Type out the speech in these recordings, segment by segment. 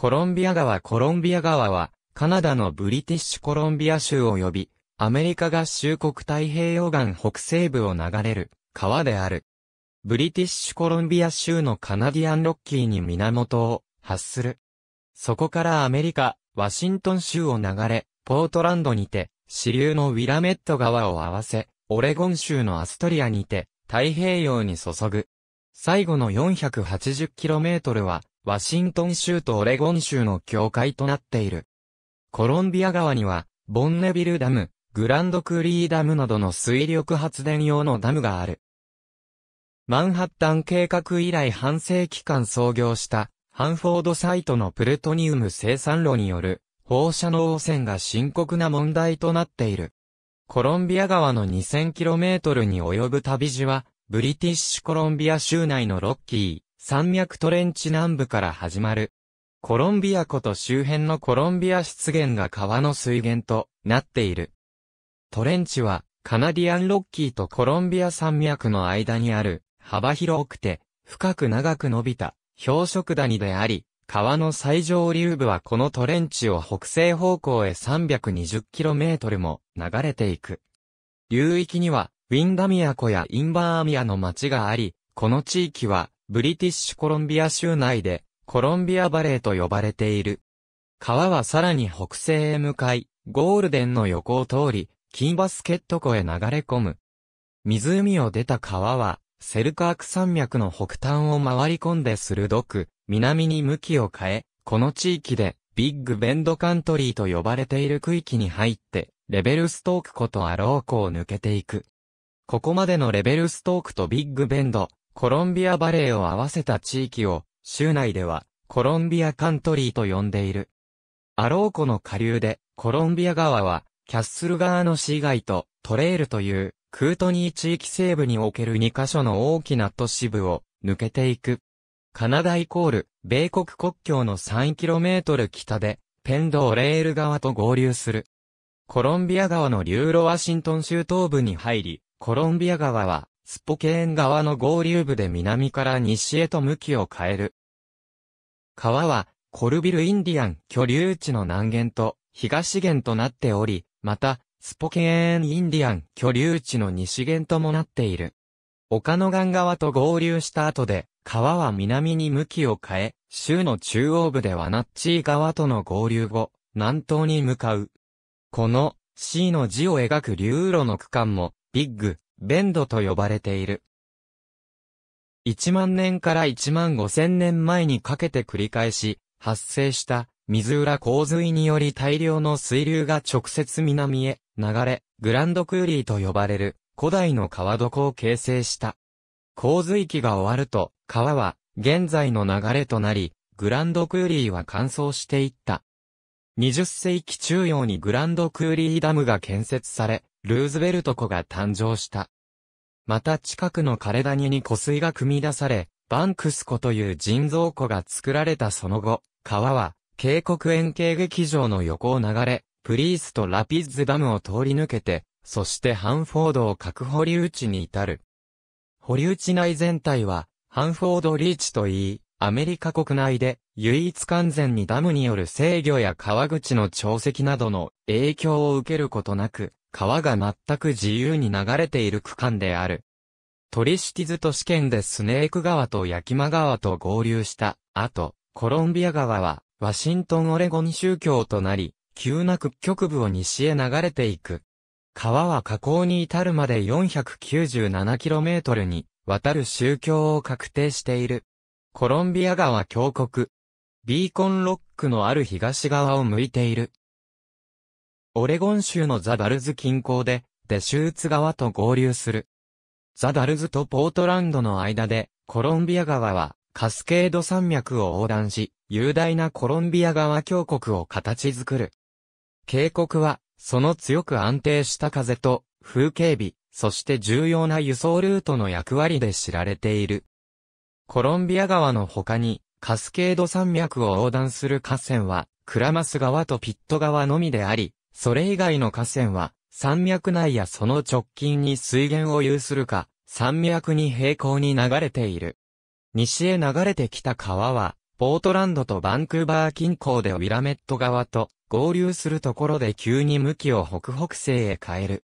コロンビア川コロンビア川は、カナダのブリティッシュコロンビア州及び、アメリカ合衆国太平洋岸北西部を流れる川である。ブリティッシュコロンビア州のカナディアンロッキーに源を発する。そこからアメリカ、ワシントン州を流れ、ポートランドにて、支流のウィラメット川を合わせ、オレゴン州のアストリアにて、太平洋に注ぐ。最後の 480km は、ワシントン州とオレゴン州の境界となっている。コロンビア川には、ボンネビルダム、グランドクリーダムなどの水力発電用のダムがある。マンハッタン計画以来半世紀間創業した、ハンフォードサイトのプルトニウム生産炉による、放射能汚染が深刻な問題となっている。コロンビア川の 2000km に及ぶ旅路は、ブリティッシュコロンビア州内のロッキー、山脈トレンチ南部から始まる。コロンビア湖と周辺のコロンビア湿原が川の水源となっている。トレンチはカナディアンロッキーとコロンビア山脈の間にある幅広くて深く長く伸びた氷色谷であり、川の最上流部はこのトレンチを北西方向へ 320km も流れていく。流域にはウィンダミア湖やインバーミアの町があり、この地域はブリティッシュコロンビア州内で、コロンビアバレーと呼ばれている。川はさらに北西へ向かい、ゴールデンの横を通り、金バスケット湖へ流れ込む。湖を出た川は、セルカーク山脈の北端を回り込んで鋭く、南に向きを変え、この地域で、ビッグベンドカントリーと呼ばれている区域に入って、レベルストーク湖とアロー湖を抜けていく。ここまでのレベルストークとビッグベンド、コロンビアバレーを合わせた地域を、州内では、コロンビアカントリーと呼んでいる。アロー湖の下流で、コロンビア川は、キャッスル川の市街と、トレールという、クートニー地域西部における2カ所の大きな都市部を、抜けていく。カナダイコール、米国国境の 3km 北で、ペンドーレール川と合流する。コロンビア川のリューロワシントン州東部に入り、コロンビア川はスポケーン川の合流部で南から西へと向きを変える。川は、コルビルインディアン居留地の南限と東限となっており、また、スポケーンインディアン居留地の西限ともなっている。丘の岸側と合流した後で、川は南に向きを変え、州の中央部ではナッチー川との合流後、南東に向かう。この C の字を描く流路の区間も、ビッグ、ベンドと呼ばれている。1万年から1万5千年前にかけて繰り返し発生した水浦洪水により大量の水流が直接南へ流れ、グランドクーリーと呼ばれる古代の川床を形成した。洪水期が終わると川は現在の流れとなり、グランドクーリーは乾燥していった。20世紀中央にグランドクーリーダムが建設され、ルーズベルト湖が誕生した。また近くの枯れ谷に湖水が汲み出され、バンクス湖という人造湖が作られたその後、川は、渓谷円形劇場の横を流れ、プリースとラピッズダムを通り抜けて、そしてハンフォードを各保留地に至る。保留地内全体は、ハンフォードリーチといい、アメリカ国内で唯一完全にダムによる制御や川口の潮汐などの影響を受けることなく、川が全く自由に流れている区間である。トリシティズ都市圏でスネーク川とヤキマ川と合流した後、コロンビア川はワシントンオレゴン宗教となり、急な屈曲部を西へ流れていく。川は河口に至るまで 497km に渡る宗教を確定している。コロンビア川峡谷。ビーコンロックのある東側を向いている。オレゴン州のザ・ダルズ近郊で、デシューツ川と合流する。ザ・ダルズとポートランドの間で、コロンビア川は、カスケード山脈を横断し、雄大なコロンビア川峡谷を形作る。渓谷は、その強く安定した風と、風景美、そして重要な輸送ルートの役割で知られている。コロンビア川の他に、カスケード山脈を横断する河川は、クラマス川とピット川のみであり、それ以外の河川は、山脈内やその直近に水源を有するか、山脈に平行に流れている。西へ流れてきた川は、ポートランドとバンクーバー近郊でウィラメット川と合流するところで急に向きを北北西へ変える。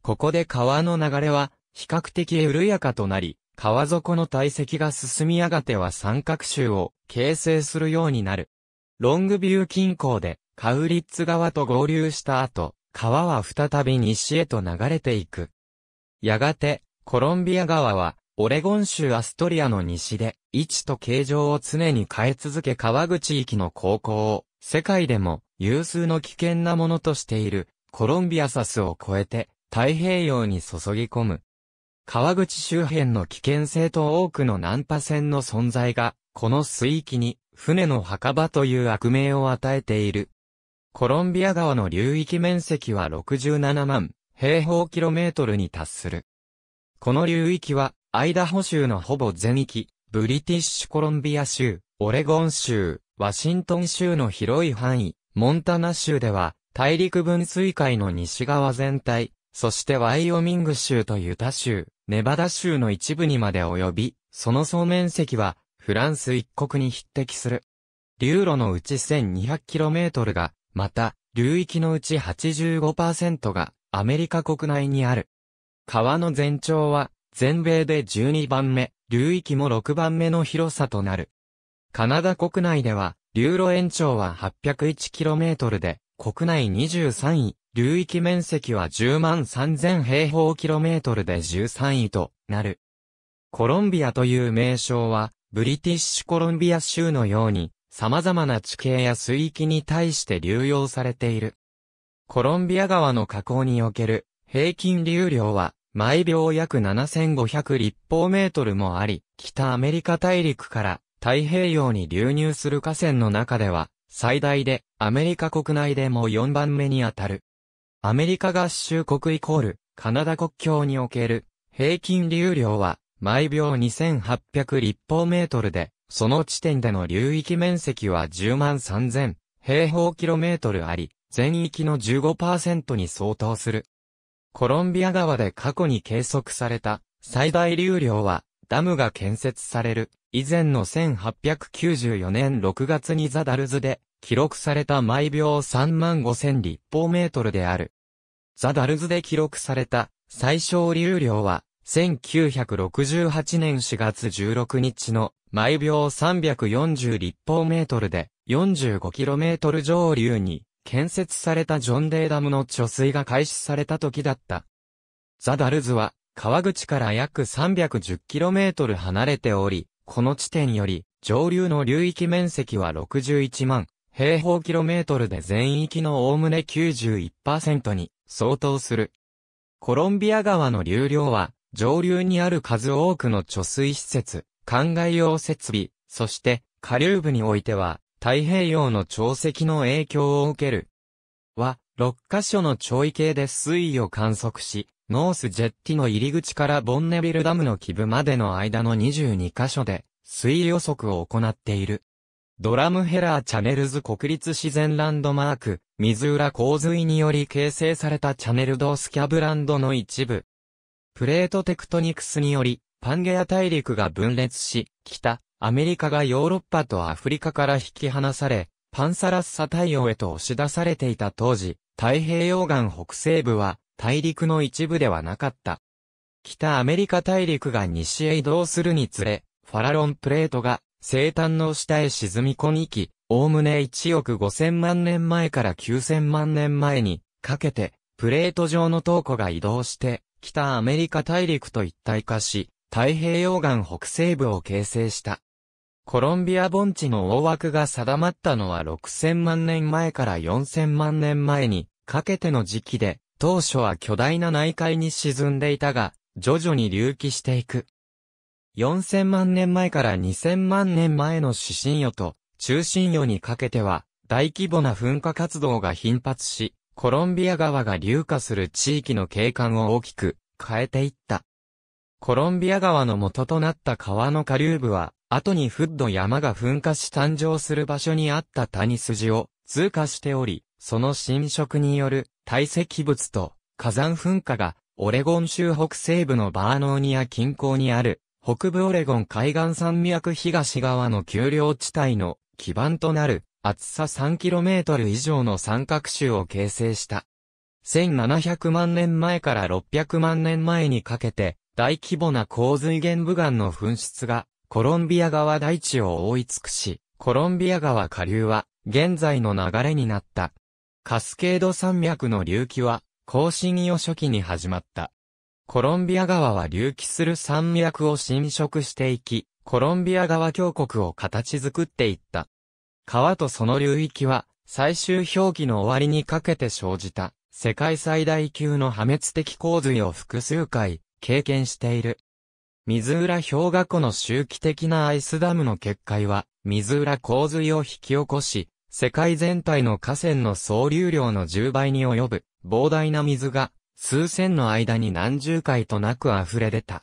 ここで川の流れは比較的緩やかとなり、川底の堆積が進みやがては三角州を形成するようになる。ロングビュー近郊でカウリッツ川と合流した後、川は再び西へと流れていく。やがて、コロンビア川は、オレゴン州アストリアの西で、位置と形状を常に変え続け川口域の高校を、世界でも有数の危険なものとしている、コロンビアサスを越えて、太平洋に注ぎ込む。川口周辺の危険性と多くの難破船の存在が、この水域に、船の墓場という悪名を与えている。コロンビア川の流域面積は67万平方キロメートルに達する。この流域は、アイダホ州のほぼ全域、ブリティッシュコロンビア州、オレゴン州、ワシントン州の広い範囲、モンタナ州では、大陸分水海の西側全体、そしてワイオミング州とユタ州、ネバダ州の一部にまで及び、その総面積は、フランス一国に匹敵する。流路のうち 1200km が、また、流域のうち85%がアメリカ国内にある。川の全長は全米で12番目、流域も6番目の広さとなる。カナダ国内では、流路延長は 801km で、国内23位、流域面積は10万3000平方キロメートルで13位となる。コロンビアという名称は、ブリティッシュコロンビア州のように、様々な地形や水域に対して流用されている。コロンビア川の河口における平均流量は毎秒約7500立方メートルもあり、北アメリカ大陸から太平洋に流入する河川の中では最大でアメリカ国内でも4番目にあたる。アメリカ合衆国イコールカナダ国境における平均流量は毎秒2800立方メートルでその地点での流域面積は10万3000平方キロメートルあり、全域の15%に相当する。コロンビア川で過去に計測された最大流量は、ダムが建設される以前の1894年6月にザダルズで記録された毎秒3万5000立方メートルである。ザダルズで記録された最小流量は1968年4月16日の毎秒340立方メートルで4 5トル上流に建設されたジョンデーダムの貯水が開始された時だった。ザ・ダルズは川口から約3 1 0トル離れており、この地点より上流の流域面積は61万平方キロメートルで全域のおおむね91%に相当する。コロンビア川の流量は上流にある数多くの貯水施設、灌漑用設備、そして下流部においては、太平洋の潮汐の影響を受ける。は、6カ所の潮位計で水位を観測し、ノースジェッティの入り口からボンネビルダムの基部までの間の22カ所で、水位予測を行っている。ドラムヘラーチャネルズ国立自然ランドマーク、水浦洪水により形成されたチャネルドスキャブランドの一部、プレートテクトニクスにより、パンゲア大陸が分裂し、北、アメリカがヨーロッパとアフリカから引き離され、パンサラッサ太陽へと押し出されていた当時、太平洋岸北西部は大陸の一部ではなかった。北アメリカ大陸が西へ移動するにつれ、ファラロンプレートが西端の下へ沈み込みき、おおむね1億5000万年前から9000万年前にかけて、プレート上の塔庫が移動して、北アメリカ大陸と一体化し、太平洋岸北西部を形成した。コロンビア盆地の大枠が定まったのは6000万年前から4000万年前にかけての時期で、当初は巨大な内海に沈んでいたが、徐々に隆起していく。4000万年前から2000万年前の始新予と中心予にかけては、大規模な噴火活動が頻発し、コロンビア川が流下する地域の景観を大きく変えていった。コロンビア川の元となった川の下流部は、後にフッド山が噴火し誕生する場所にあった谷筋を通過しており、その侵食による堆積物と火山噴火がオレゴン州北西部のバーノーニア近郊にある北部オレゴン海岸山脈東側の丘陵地帯の基盤となる厚さ 3km 以上の三角州を形成した。1700万年前から600万年前にかけて、大規模な洪水源部岩の噴出が、コロンビア川大地を覆い尽くし、コロンビア川下流は、現在の流れになった。カスケード山脈の隆起は、更新予初期に始まった。コロンビア川は隆起する山脈を侵食していき、コロンビア川峡谷を形作っていった。川とその流域は、最終氷期の終わりにかけて生じた、世界最大級の破滅的洪水を複数回、経験している。水浦氷河湖の周期的なアイスダムの決壊は、水浦洪水を引き起こし、世界全体の河川の総流量の10倍に及ぶ、膨大な水が、数千の間に何十回となく溢れ出た。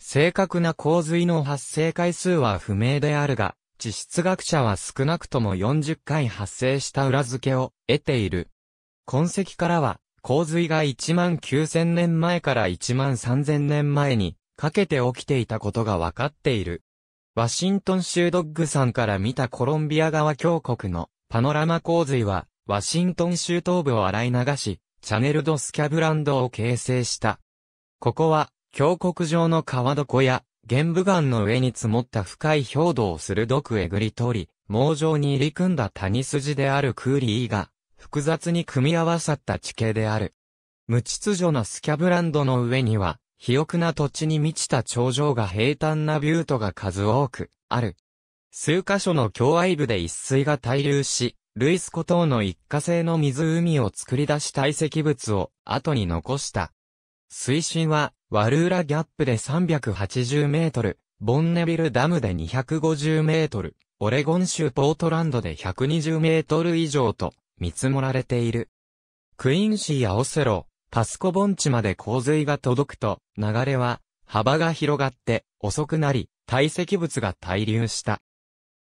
正確な洪水の発生回数は不明であるが、地質学者は少なくとも40回発生した裏付けを得ている。痕跡からは、洪水が1万9000年前から1万3000年前にかけて起きていたことがわかっている。ワシントン州ドッグさんから見たコロンビア川峡谷のパノラマ洪水は、ワシントン州東部を洗い流し、チャネルドスキャブランドを形成した。ここは、峡谷上の川床や玄武岩の上に積もった深い氷土を鋭くえぐり取り、網状に入り組んだ谷筋であるクーリーが、複雑に組み合わさった地形である。無秩序なスキャブランドの上には、肥沃な土地に満ちた頂上が平坦なビュートが数多く、ある。数箇所の境愛部で一水が滞留し、ルイス湖等の一過性の湖を作り出し堆積物を後に残した。水深はワルーラギャップで380メートル、ボンネビルダムで250メートル、オレゴン州ポートランドで120メートル以上と見積もられている。クインシーやオセロ、パスコ盆地まで洪水が届くと、流れは幅が広がって遅くなり、堆積物が滞留した。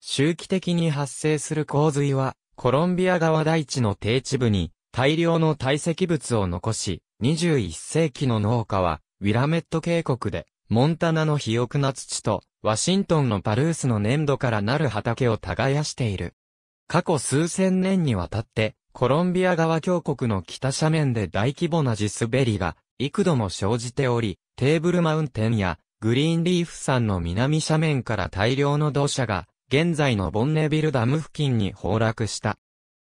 周期的に発生する洪水は、コロンビア川大地の低地部に大量の堆積物を残し、21世紀の農家はウィラメット渓谷で、モンタナの肥沃な土と、ワシントンのパルースの粘土からなる畑を耕している。過去数千年にわたって、コロンビア川峡谷の北斜面で大規模な地滑りが、幾度も生じており、テーブルマウンテンや、グリーンリーフ山の南斜面から大量の土砂が、現在のボンネビルダム付近に崩落した。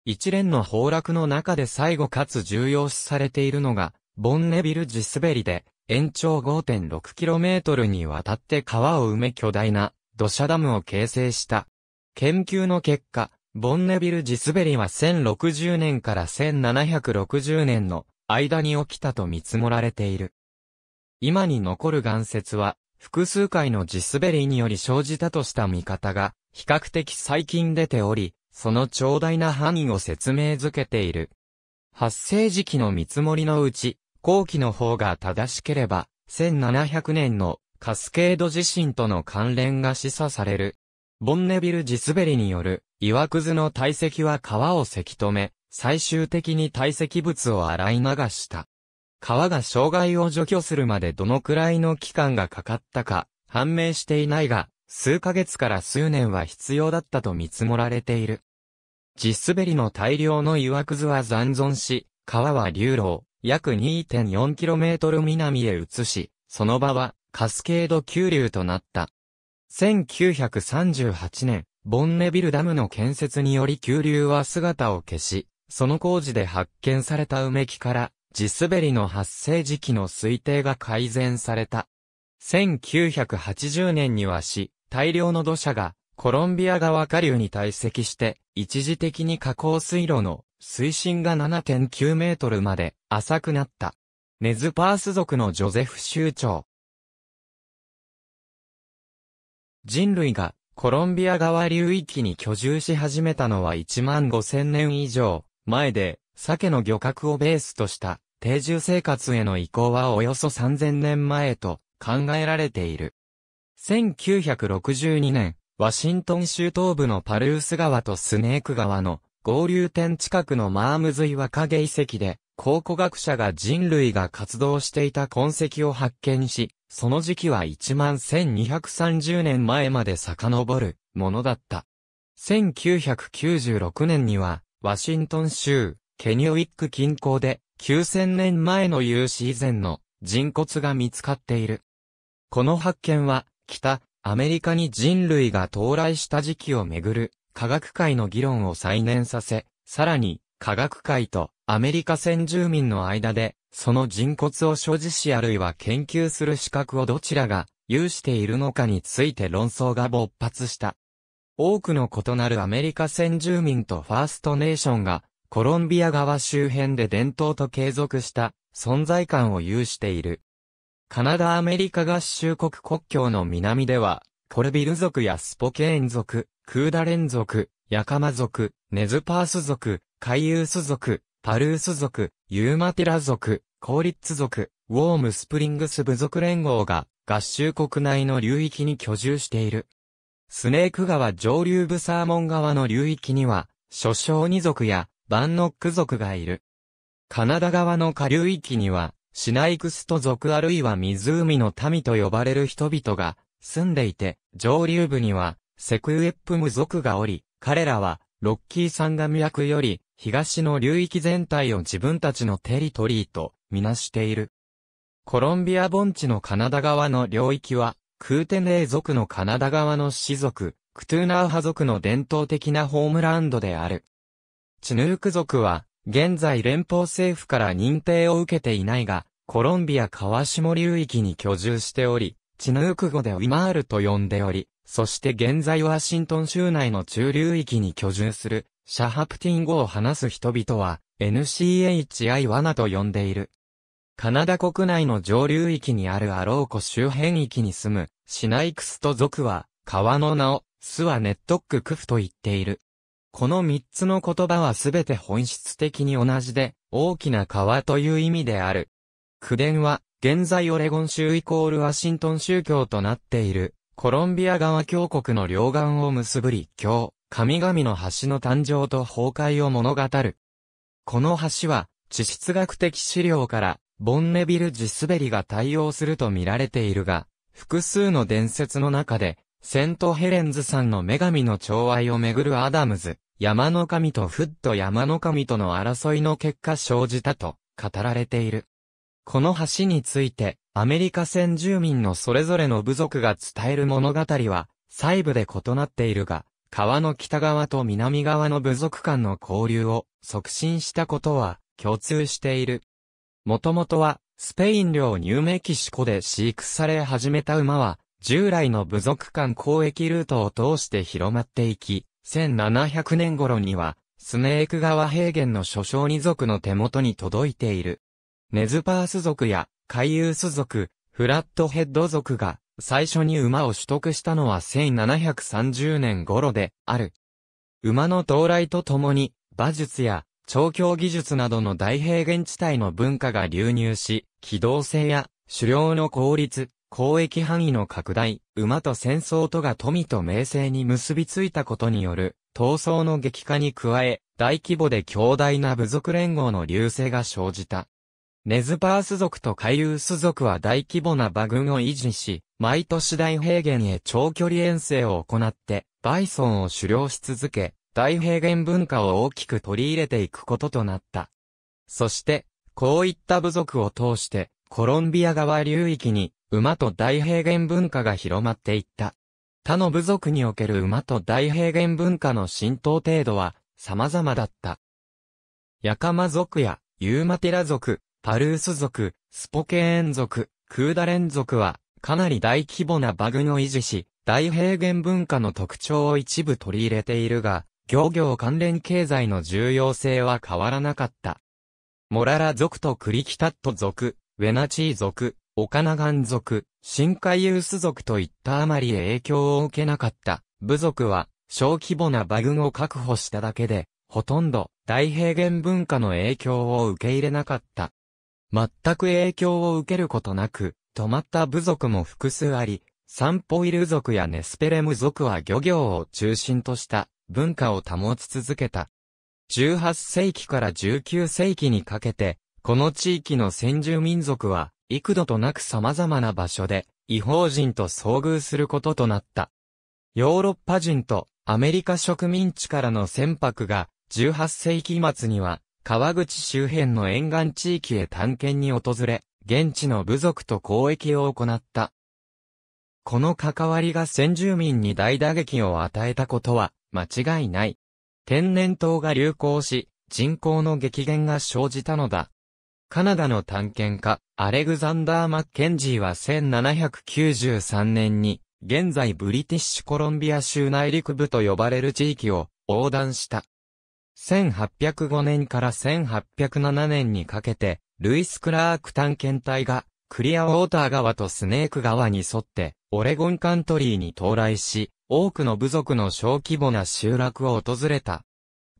一連の崩落の中で最後かつ重要視されているのが、ボンネビル地滑りで、延長 5.6km にわたって川を埋め巨大な土砂ダムを形成した。研究の結果、ボンネビル地滑りは1060年から1760年の間に起きたと見積もられている。今に残る岩石は、複数回の地滑りにより生じたとした見方が、比較的最近出ており、その長大な範囲を説明づけている。発生時期の見積もりのうち、後期の方が正しければ、1700年のカスケード地震との関連が示唆される。ボンネビル地滑りによる岩屑の堆積は川をせき止め、最終的に堆積物を洗い流した。川が障害を除去するまでどのくらいの期間がかかったか判明していないが、数ヶ月から数年は必要だったと見積もられている。地滑りの大量の岩くずは残存し、川は流浪、約 2.4km 南へ移し、その場はカスケード急流となった。1938年、ボンネビルダムの建設により急流は姿を消し、その工事で発見された埋め木から、地滑りの発生時期の推定が改善された。1980年にはし、大量の土砂が、コロンビア川下流に堆積して、一時的に河口水路の水深が7.9メートルまで浅くなった。ネズパース族のジョゼフ州長。人類がコロンビア川流域に居住し始めたのは1万5000年以上前で、鮭の漁獲をベースとした定住生活への移行はおよそ3000年前と考えられている。1962年、ワシントン州東部のパルース川とスネーク川の合流点近くのマームズ岩影遺跡で、考古学者が人類が活動していた痕跡を発見し、その時期は1万1230年前まで遡るものだった。1996年には、ワシントン州、ケニオウィック近郊で、9000年前の有史以前の人骨が見つかっている。この発見は、北、アメリカに人類が到来した時期をめぐる科学界の議論を再燃させ、さらに、科学界とアメリカ先住民の間で、その人骨を所持しあるいは研究する資格をどちらが有しているのかについて論争が勃発した。多くの異なるアメリカ先住民とファーストネーションが、コロンビア川周辺で伝統と継続した存在感を有している。カナダアメリカ合衆国国境の南では、コルビル族やスポケーン族、クーダレン族、ヤカマ族、ネズパース族、カイユース族、パルース族、ユーマティラ族、コーリッツ族、ウォームスプリングス部族連合が合衆国内の流域に居住している。スネーク川上流部サーモン川の流域には、諸小二族やバンノック族がいる。カナダ側の下流域には、シナイクスト族あるいは湖の民と呼ばれる人々が住んでいて、上流部にはセクウェップム族がおり、彼らは、ロッキー山岳役より、東の流域全体を自分たちのテリトリーと、みなしている。コロンビア盆地のカナダ側の領域は、クーテネー族のカナダ側の氏族、クトゥーナー派族の伝統的なホームランドである。チヌーク族は、現在連邦政府から認定を受けていないが、コロンビア川下流域に居住しており、チヌーク語でウィマールと呼んでおり、そして現在ワシントン州内の中流域に居住する、シャハプティン語を話す人々は、NCHI 罠と呼んでいる。カナダ国内の上流域にあるアロー湖周辺域に住む、シナイクスと族は、川の名を、スワネットッククフと言っている。この三つの言葉はすべて本質的に同じで、大きな川という意味である。口伝は、現在オレゴン州イコールワシントン宗教となっている、コロンビア側峡谷の両岸を結ぶ立橋、神々の橋の誕生と崩壊を物語る。この橋は、地質学的資料から、ボンネビル地滑りが対応すると見られているが、複数の伝説の中で、セントヘレンズさんの女神の寵愛をめぐるアダムズ、山の神とフッド山の神との争いの結果生じたと語られている。この橋について、アメリカ先住民のそれぞれの部族が伝える物語は、細部で異なっているが、川の北側と南側の部族間の交流を促進したことは共通している。もともとは、スペイン領ニューメキシコで飼育され始めた馬は、従来の部族間交易ルートを通して広まっていき、1700年頃には、スネーク川平原の諸小二族の手元に届いている。ネズパース族や、海遊ス族、フラットヘッド族が、最初に馬を取得したのは1730年頃で、ある。馬の到来とともに、馬術や、調教技術などの大平原地帯の文化が流入し、機動性や、狩猟の効率、交易範囲の拡大、馬と戦争とが富と名声に結びついたことによる、闘争の激化に加え、大規模で強大な部族連合の流星が生じた。ネズパース族とカユース族は大規模な馬群を維持し、毎年大平原へ長距離遠征を行って、バイソンを狩猟し続け、大平原文化を大きく取り入れていくこととなった。そして、こういった部族を通して、コロンビア側流域に、馬と大平原文化が広まっていった。他の部族における馬と大平原文化の浸透程度は様々だった。ヤカマ族やユーマテラ族、パルース族、スポケーン族、クーダレン族は、かなり大規模なバグを維持し、大平原文化の特徴を一部取り入れているが、漁業関連経済の重要性は変わらなかった。モララ族とクリキタット族、ウェナチー族、オカナガン族、深海ユース族といったあまり影響を受けなかった。部族は、小規模なバグを確保しただけで、ほとんど大平原文化の影響を受け入れなかった。全く影響を受けることなく、止まった部族も複数あり、サンポイル族やネスペレム族は漁業を中心とした文化を保ち続けた。18世紀から19世紀にかけて、この地域の先住民族は、幾度となく様々な場所で、違法人と遭遇することとなった。ヨーロッパ人とアメリカ植民地からの船舶が18世紀末には川口周辺の沿岸地域へ探検に訪れ、現地の部族と交易を行った。この関わりが先住民に大打撃を与えたことは間違いない。天然痘が流行し、人口の激減が生じたのだ。カナダの探検家、アレグザンダー・マッケンジーは1793年に、現在ブリティッシュコロンビア州内陸部と呼ばれる地域を横断した。1805年から1807年にかけて、ルイス・クラーク探検隊が、クリアウォーター川とスネーク川に沿って、オレゴンカントリーに到来し、多くの部族の小規模な集落を訪れた。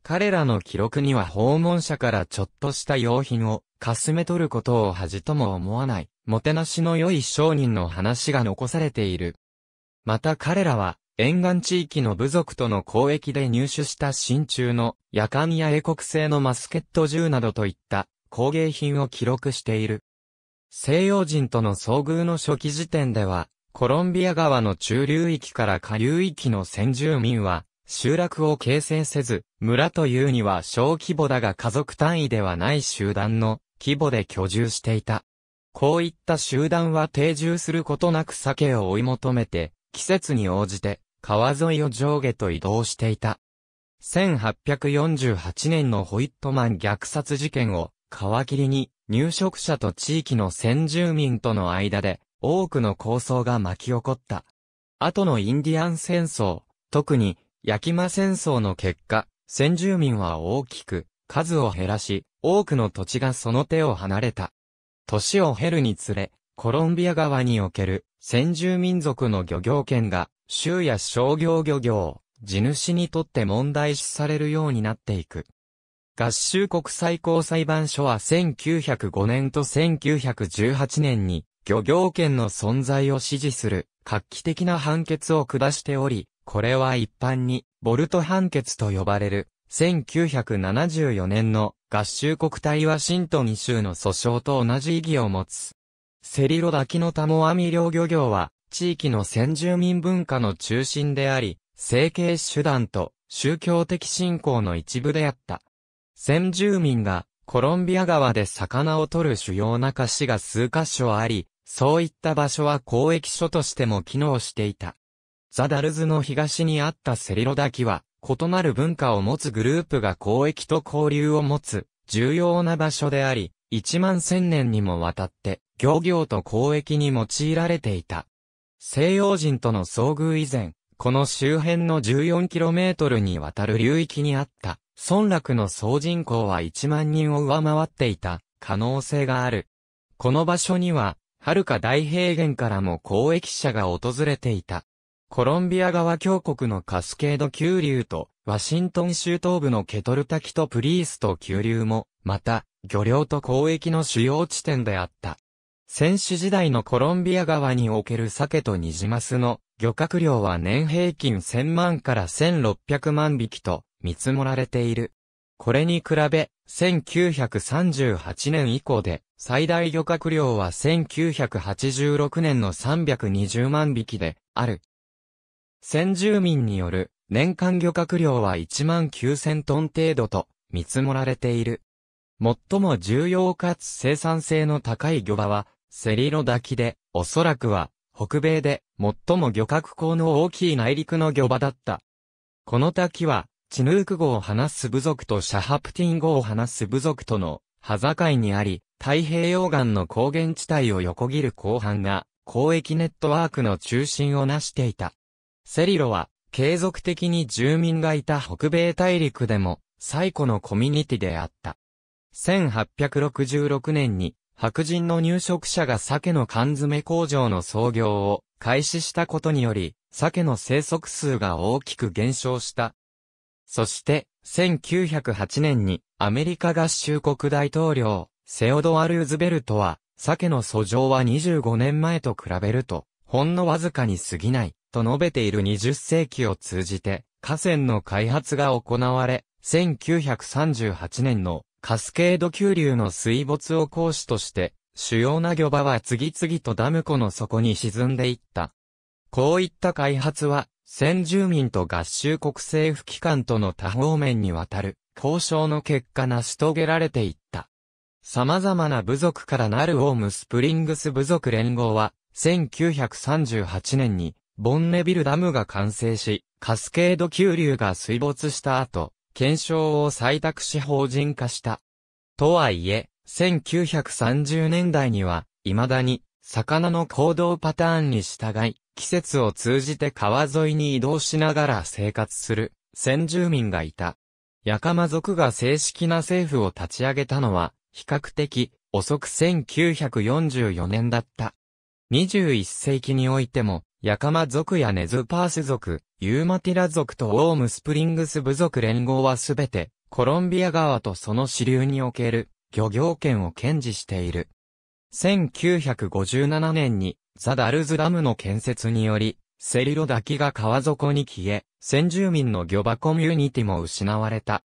彼らの記録には訪問者からちょっとした用品を、かすめ取ることを恥とも思わない、もてなしの良い商人の話が残されている。また彼らは、沿岸地域の部族との交易で入手した真鍮の夜間や英国製のマスケット銃などといった工芸品を記録している。西洋人との遭遇の初期時点では、コロンビア川の中流域から下流域の先住民は、集落を形成せず、村というには小規模だが家族単位ではない集団の規模で居住していた。こういった集団は定住することなく酒を追い求めて、季節に応じて川沿いを上下と移動していた。1848年のホイットマン虐殺事件を皮切りに入植者と地域の先住民との間で多くの抗争が巻き起こった。後のインディアン戦争、特にヤキマ戦争の結果、先住民は大きく数を減らし、多くの土地がその手を離れた。年を経るにつれ、コロンビア側における先住民族の漁業権が、州や商業漁業、地主にとって問題視されるようになっていく。合衆国最高裁判所は1905年と1918年に漁業権の存在を支持する画期的な判決を下しており、これは一般にボルト判決と呼ばれる1974年の合衆国対ワシントン州の訴訟と同じ意義を持つ。セリロ滝のタモ網漁漁業は、地域の先住民文化の中心であり、政形手段と宗教的信仰の一部であった。先住民がコロンビア川で魚を取る主要な菓子が数箇所あり、そういった場所は交易所としても機能していた。ザダルズの東にあったセリロ滝は、異なる文化を持つグループが交易と交流を持つ重要な場所であり、1万千年にもわたって、漁業と交易に用いられていた。西洋人との遭遇以前、この周辺の 14km にわたる流域にあった、村落の総人口は1万人を上回っていた、可能性がある。この場所には、遥か大平原からも交易者が訪れていた。コロンビア側峡谷のカスケード急流と、ワシントン州東部のケトル滝とプリースト急流も、また、漁業と交易の主要地点であった。戦死時代のコロンビア川における鮭とニジマスの漁獲量は年平均1000万から1600万匹と見積もられている。これに比べ、1938年以降で最大漁獲量は1986年の320万匹である。先住民による年間漁獲量は1万9000トン程度と見積もられている。最も重要かつ生産性の高い漁場は、セリロ滝で、おそらくは、北米で、最も漁獲口の大きい内陸の漁場だった。この滝は、チヌーク語を話す部族とシャハプティン語を話す部族との、歯境にあり、太平洋岸の高原地帯を横切る後半が、交易ネットワークの中心をなしていた。セリロは、継続的に住民がいた北米大陸でも、最古のコミュニティであった。1866年に白人の入植者が鮭の缶詰工場の創業を開始したことにより、鮭の生息数が大きく減少した。そして、1908年にアメリカ合衆国大統領、セオドア・ルーズベルトは、鮭の訴状は25年前と比べると、ほんのわずかに過ぎない、と述べている20世紀を通じて、河川の開発が行われ、1938年のカスケード急流の水没を講師として、主要な漁場は次々とダム湖の底に沈んでいった。こういった開発は、先住民と合衆国政府機関との多方面にわたる交渉の結果成し遂げられていった。様々な部族からなるオームスプリングス部族連合は、1938年にボンネビルダムが完成し、カスケード急流が水没した後、検証を採択し法人化した。とはいえ、1930年代には、未だに、魚の行動パターンに従い、季節を通じて川沿いに移動しながら生活する、先住民がいた。ヤカマ族が正式な政府を立ち上げたのは、比較的、遅く1944年だった。21世紀においても、ヤカマ族やネズパース族、ユーマティラ族とウォームスプリングス部族連合はすべて、コロンビア川とその支流における漁業権を堅持している。1957年にザ・ダルズダムの建設により、セリロ滝が川底に消え、先住民の漁場コミュニティも失われた。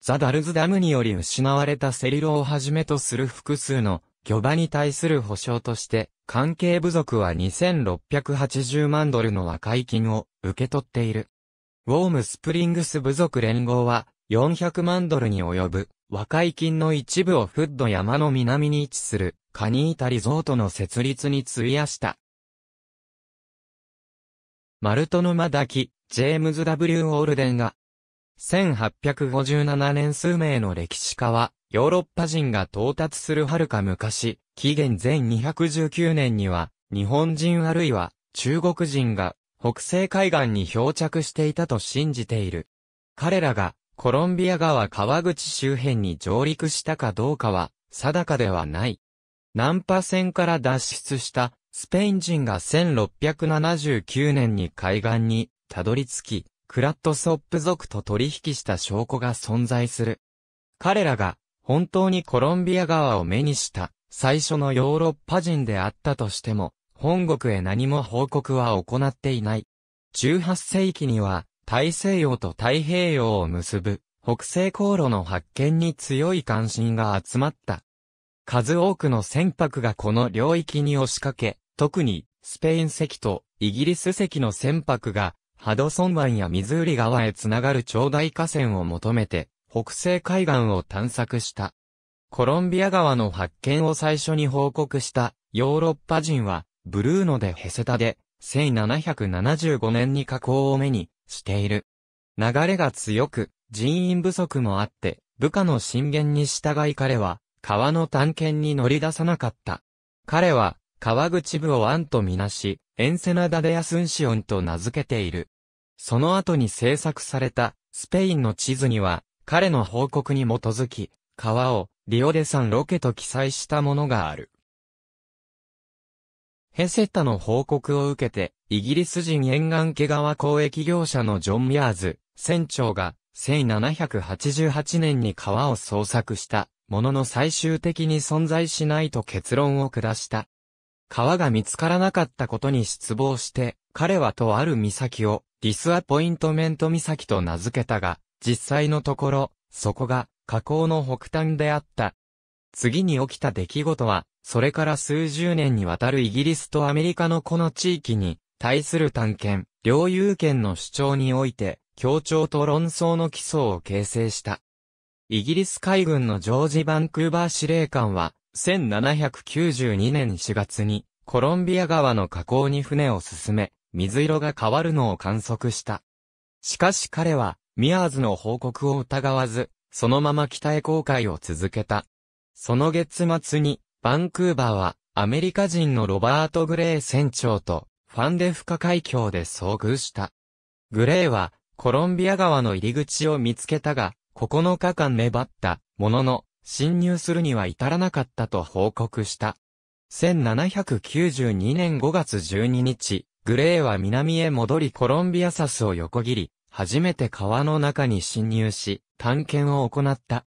ザ・ダルズダムにより失われたセリロをはじめとする複数の漁場に対する保証として、関係部族は2680万ドルの和解金を受け取っている。ウォームスプリングス部族連合は400万ドルに及ぶ和解金の一部をフッド山の南に位置するカニータリゾートの設立に費やした。マルトのマダキ、ジェームズ・ W・ オールデンが1857年数名の歴史家は、ヨーロッパ人が到達する遥か昔、紀元前219年には、日本人あるいは中国人が北西海岸に漂着していたと信じている。彼らがコロンビア川川口周辺に上陸したかどうかは定かではない。南波船から脱出したスペイン人が1679年に海岸にたどり着き、クラットソップ族と取引した証拠が存在する。彼らが本当にコロンビア側を目にした最初のヨーロッパ人であったとしても、本国へ何も報告は行っていない。18世紀には大西洋と太平洋を結ぶ北西航路の発見に強い関心が集まった。数多くの船舶がこの領域に押しかけ、特にスペイン籍とイギリス籍の船舶がハドソン湾やミズーリ川へつながる長大河川を求めて、北西海岸を探索した。コロンビア川の発見を最初に報告したヨーロッパ人は、ブルーノでヘセタで、1775年に河口を目にしている。流れが強く、人員不足もあって、部下の進言に従い彼は、川の探検に乗り出さなかった。彼は、川口部を案とみなし、エンセナダデアスンシオンと名付けている。その後に制作されたスペインの地図には、彼の報告に基づき、川をリオデサンロケと記載したものがある。ヘセタの報告を受けて、イギリス人沿岸毛川交易業者のジョン・ミアーズ、船長が、1788年に川を捜索したものの最終的に存在しないと結論を下した。川が見つからなかったことに失望して、彼はとある岬をディスアポイントメント岬と名付けたが、実際のところ、そこが河口の北端であった。次に起きた出来事は、それから数十年にわたるイギリスとアメリカのこの地域に対する探検、領有権の主張において、協調と論争の基礎を形成した。イギリス海軍のジョージ・バンクーバー司令官は、1792年4月に、コロンビア川の河口に船を進め、水色が変わるのを観測した。しかし彼は、ミアーズの報告を疑わず、そのまま北へ航海を続けた。その月末に、バンクーバーは、アメリカ人のロバート・グレー船長と、ファンデフカ海峡で遭遇した。グレーは、コロンビア川の入り口を見つけたが、9日間粘った、ものの、侵入するには至らなかったと報告した。1792年5月12日、グレーは南へ戻りコロンビアサスを横切り、初めて川の中に侵入し、探検を行った。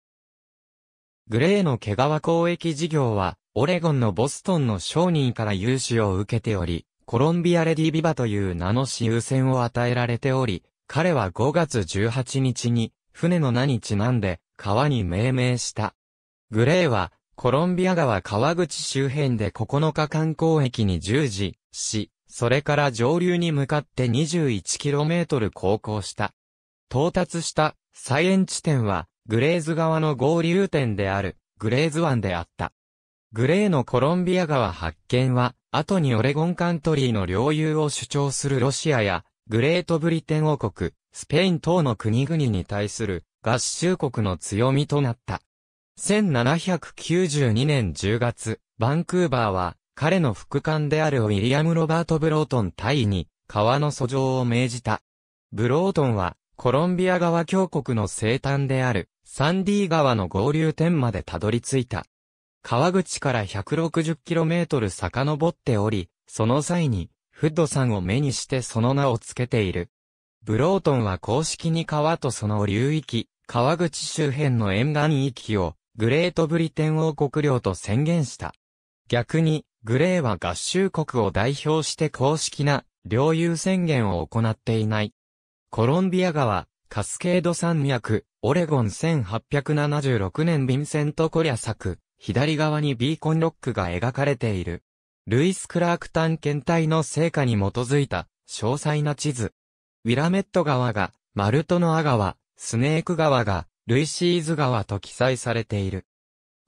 グレーの毛皮交易事業は、オレゴンのボストンの商人から融資を受けており、コロンビアレディビバという名の私有船を与えられており、彼は5月18日に、船の名にちなんで、川に命名した。グレーは、コロンビア川川口周辺で9日間交易に従事し、それから上流に向かって 21km 航行した。到達した再延地点は、グレーズ川の合流点である、グレーズ湾であった。グレーのコロンビア川発見は、後にオレゴンカントリーの領有を主張するロシアや、グレートブリテン王国、スペイン等の国々に対する合衆国の強みとなった。1792年10月、バンクーバーは彼の副官であるウィリアム・ロバート・ブロートン隊に、川の訴状を命じた。ブロートンは、コロンビア川峡谷の西端である、サンディー川の合流点までたどり着いた。川口から 160km 遡っており、その際に、フッドさんを目にしてその名をつけている。ブロートンは公式に川とその流域、川口周辺の沿岸域を、グレートブリテン王国領と宣言した。逆に、グレーは合衆国を代表して公式な領有宣言を行っていない。コロンビア川、カスケード山脈、オレゴン1876年ヴィンセント・コリア作、左側にビーコンロックが描かれている。ルイス・クラーク探検隊の成果に基づいた詳細な地図。ウィラメット川が、マルトノア川、スネーク川が、ルイシーズ川と記載されている。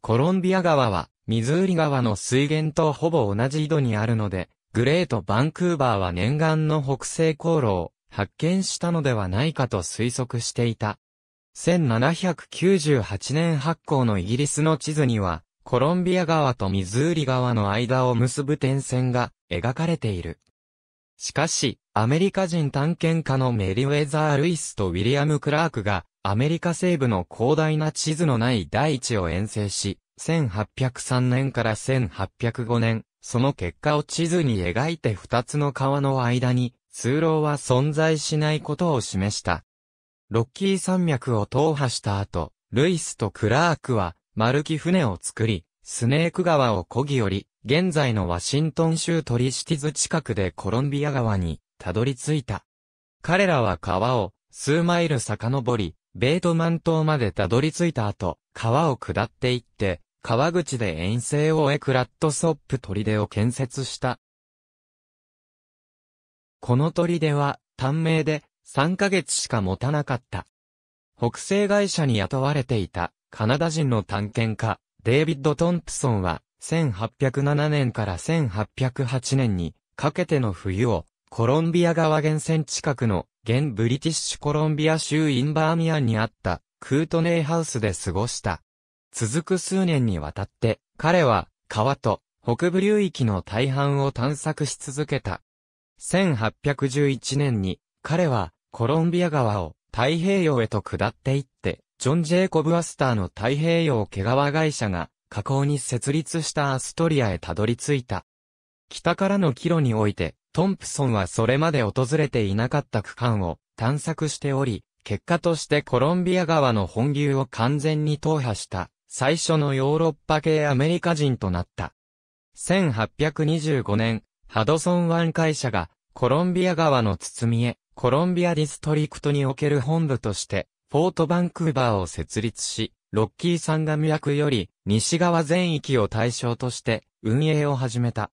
コロンビア川は、ミズーリ川の水源とほぼ同じ緯度にあるので、グレートバンクーバーは念願の北西航路を発見したのではないかと推測していた。1798年発行のイギリスの地図には、コロンビア川とミズーリ川の間を結ぶ点線が描かれている。しかし、アメリカ人探検家のメリウェザー・ルイスとウィリアム・クラークが、アメリカ西部の広大な地図のない大地を遠征し、1803年から1805年、その結果を地図に描いて2つの川の間に通路は存在しないことを示した。ロッキー山脈を踏破した後、ルイスとクラークは丸木船を作り、スネーク川を漕ぎ寄り、現在のワシントン州トリシティズ近くでコロンビア川にたどり着いた。彼らは川を数マイル遡り、ベートマン島までたどり着いた後、川を下っていって、川口で遠征を終えクラットソップ砦を建設した。この砦は、短命で、3ヶ月しか持たなかった。北西会社に雇われていた、カナダ人の探検家、デイビッド・トンプソンは、1807年から1808年に、かけての冬を、コロンビア川源泉近くの、現ブリティッシュコロンビア州インバーミアンにあった、クートネイハウスで過ごした。続く数年にわたって、彼は、川と、北部流域の大半を探索し続けた。1811年に、彼は、コロンビア川を太平洋へと下っていって、ジョン・ジェイコブ・アスターの太平洋毛皮会社が、河口に設立したアストリアへたどり着いた。北からの帰路において、トンプソンはそれまで訪れていなかった区間を探索しており、結果としてコロンビア川の本流を完全に踏破した、最初のヨーロッパ系アメリカ人となった。1825年、ハドソン湾会社が、コロンビア川の包みへ、コロンビアディストリクトにおける本部として、フォートバンクーバーを設立し、ロッキー山岳役より西側全域を対象として運営を始めた。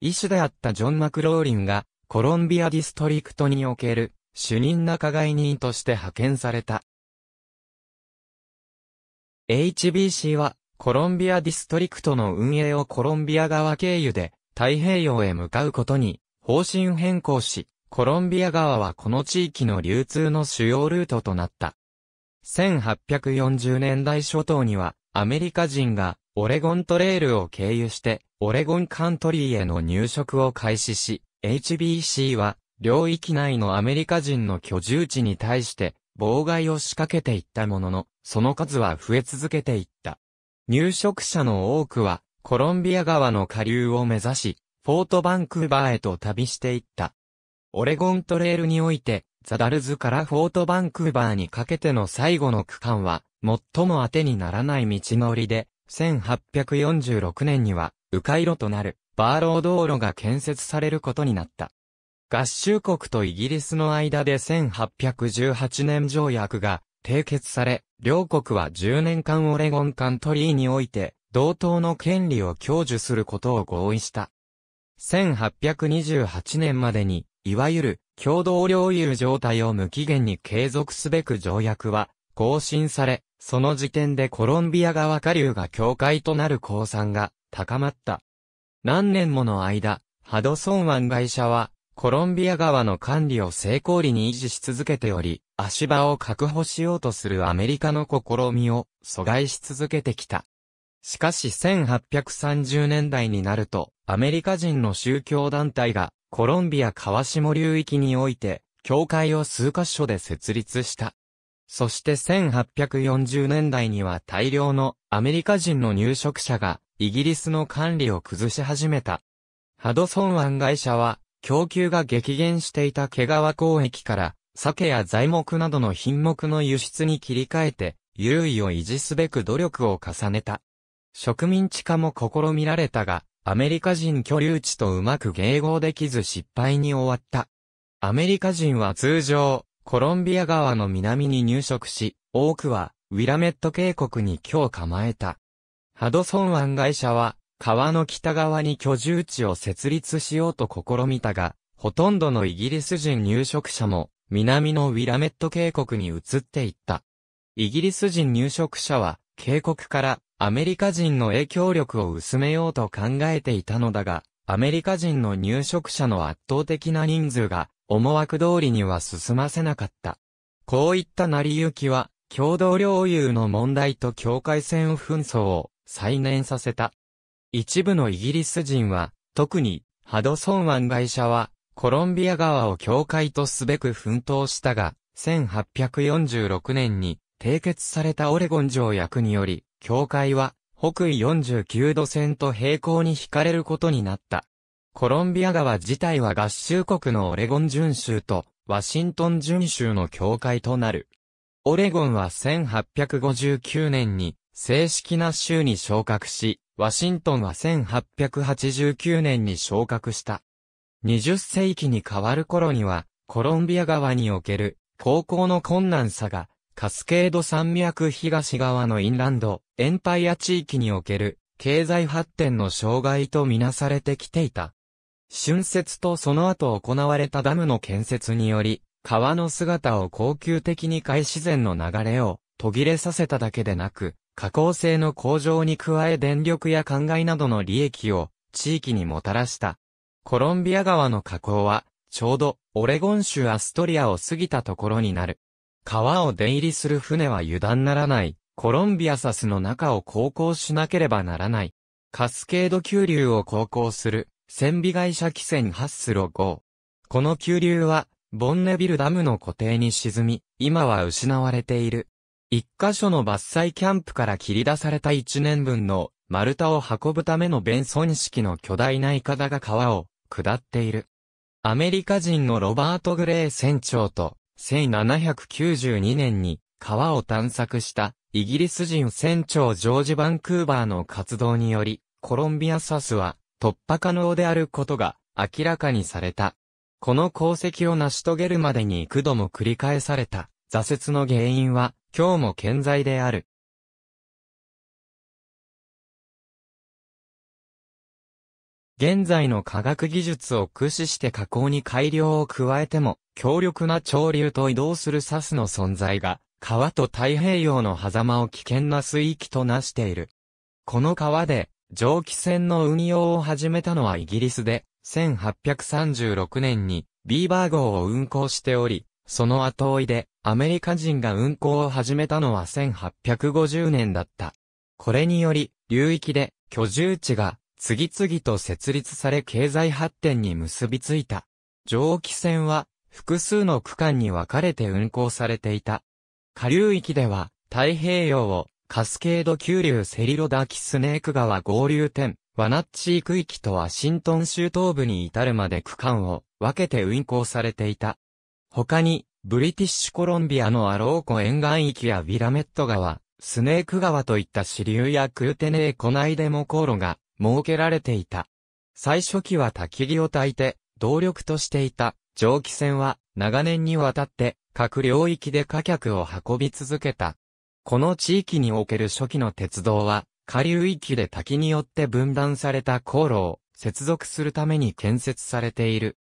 医師であったジョン・マクローリンがコロンビアディストリクトにおける主任仲買人として派遣された。HBC は、コロンビアディストリクトの運営をコロンビア側経由で、太平洋へ向かうことに、方針変更し、コロンビア側はこの地域の流通の主要ルートとなった。1840年代初頭には、アメリカ人が、オレゴントレールを経由して、オレゴンカントリーへの入植を開始し、HBC は、領域内のアメリカ人の居住地に対して妨害を仕掛けていったものの、その数は増え続けていった。入植者の多くはコロンビア川の下流を目指し、フォートバンクーバーへと旅していった。オレゴントレールにおいて、ザダルズからフォートバンクーバーにかけての最後の区間は、最も当てにならない道のりで、1846年には、迂回路となる、バーロー道路が建設されることになった。合衆国とイギリスの間で1818年条約が締結され、両国は10年間オレゴンカントリーにおいて、同等の権利を享受することを合意した。1828年までに、いわゆる共同領有状態を無期限に継続すべく条約は更新され、その時点でコロンビア側下流が境界となる降参が高まった。何年もの間、ハドソン湾会社はコロンビア川の管理を成功裏に維持し続けており、足場を確保しようとするアメリカの試みを阻害し続けてきた。しかし1830年代になると、アメリカ人の宗教団体が、コロンビア川下流域において、教会を数カ所で設立した。そして1840年代には大量のアメリカ人の入植者がイギリスの管理を崩し始めた。ハドソン湾会社は供給が激減していた毛皮交易から、鮭や材木などの品目の輸出に切り替えて、優位を維持すべく努力を重ねた。植民地化も試みられたが、アメリカ人居留地とうまく迎合できず失敗に終わった。アメリカ人は通常、コロンビア川の南に入植し、多くは、ウィラメット渓谷に居を構えた。ハドソン湾会社は、川の北側に居住地を設立しようと試みたが、ほとんどのイギリス人入植者も、南のウィラメット渓谷に移っていった。イギリス人入植者は、渓谷からアメリカ人の影響力を薄めようと考えていたのだが、アメリカ人の入植者の圧倒的な人数が、思惑通りには進ませなかった。こういった成り行きは、共同領有の問題と境界線紛争を再燃させた。一部のイギリス人は、特に、ハドソン湾会社は、コロンビア川を境界とすべく奮闘したが、1846年に、締結されたオレゴン条約により、境界は、北緯49度線と平行に引かれることになった。コロンビア川自体は合衆国のオレゴン巡州とワシントン巡州の境界となる。オレゴンは1859年に正式な州に昇格し、ワシントンは1889年に昇格した。20世紀に変わる頃には、コロンビア川における航行の困難さが、カスケード山脈東側のインランド、エンパイア地域における経済発展の障害とみなされてきていた。春節とその後行われたダムの建設により、川の姿を恒久的に海自然の流れを途切れさせただけでなく、加工性の向上に加え電力や灌漑などの利益を地域にもたらした。コロンビア川の河口は、ちょうどオレゴン州アストリアを過ぎたところになる。川を出入りする船は油断ならない、コロンビアサスの中を航行しなければならない。カスケード急流を航行する、船尾会社汽船ハッスロ号。この急流は、ボンネビルダムの固定に沈み、今は失われている。一箇所の伐採キャンプから切り出された一年分の丸太を運ぶための弁損式の巨大な筏が川を下っている。アメリカ人のロバート・グレー船長と1792年に川を探索したイギリス人船長ジョージ・バンクーバーの活動によりコロンビアサスは突破可能であることが明らかにされた。この功績を成し遂げるまでに幾度も繰り返された挫折の原因は今日も健在である。現在の科学技術を駆使して加工に改良を加えても、強力な潮流と移動するサスの存在が、川と太平洋の狭間を危険な水域となしている。この川で、蒸気船の運用を始めたのはイギリスで、1836年にビーバー号を運航しており、その後追いで、アメリカ人が運航を始めたのは1850年だった。これにより、流域で居住地が次々と設立され経済発展に結びついた。蒸気船は複数の区間に分かれて運航されていた。下流域では太平洋をカスケード急流セリロダキスネーク川合流点、ワナッチー区域とワシントン州東部に至るまで区間を分けて運航されていた。他に、ブリティッシュコロンビアのアロー湖沿岸域やウィラメット川、スネーク川といった支流やクーテネー湖内でも航路が設けられていた。最初期は焚き木を焚いて、動力としていた蒸気船は長年にわたって各領域で貨客を運び続けた。この地域における初期の鉄道は、下流域で滝によって分断された航路を接続するために建設されている。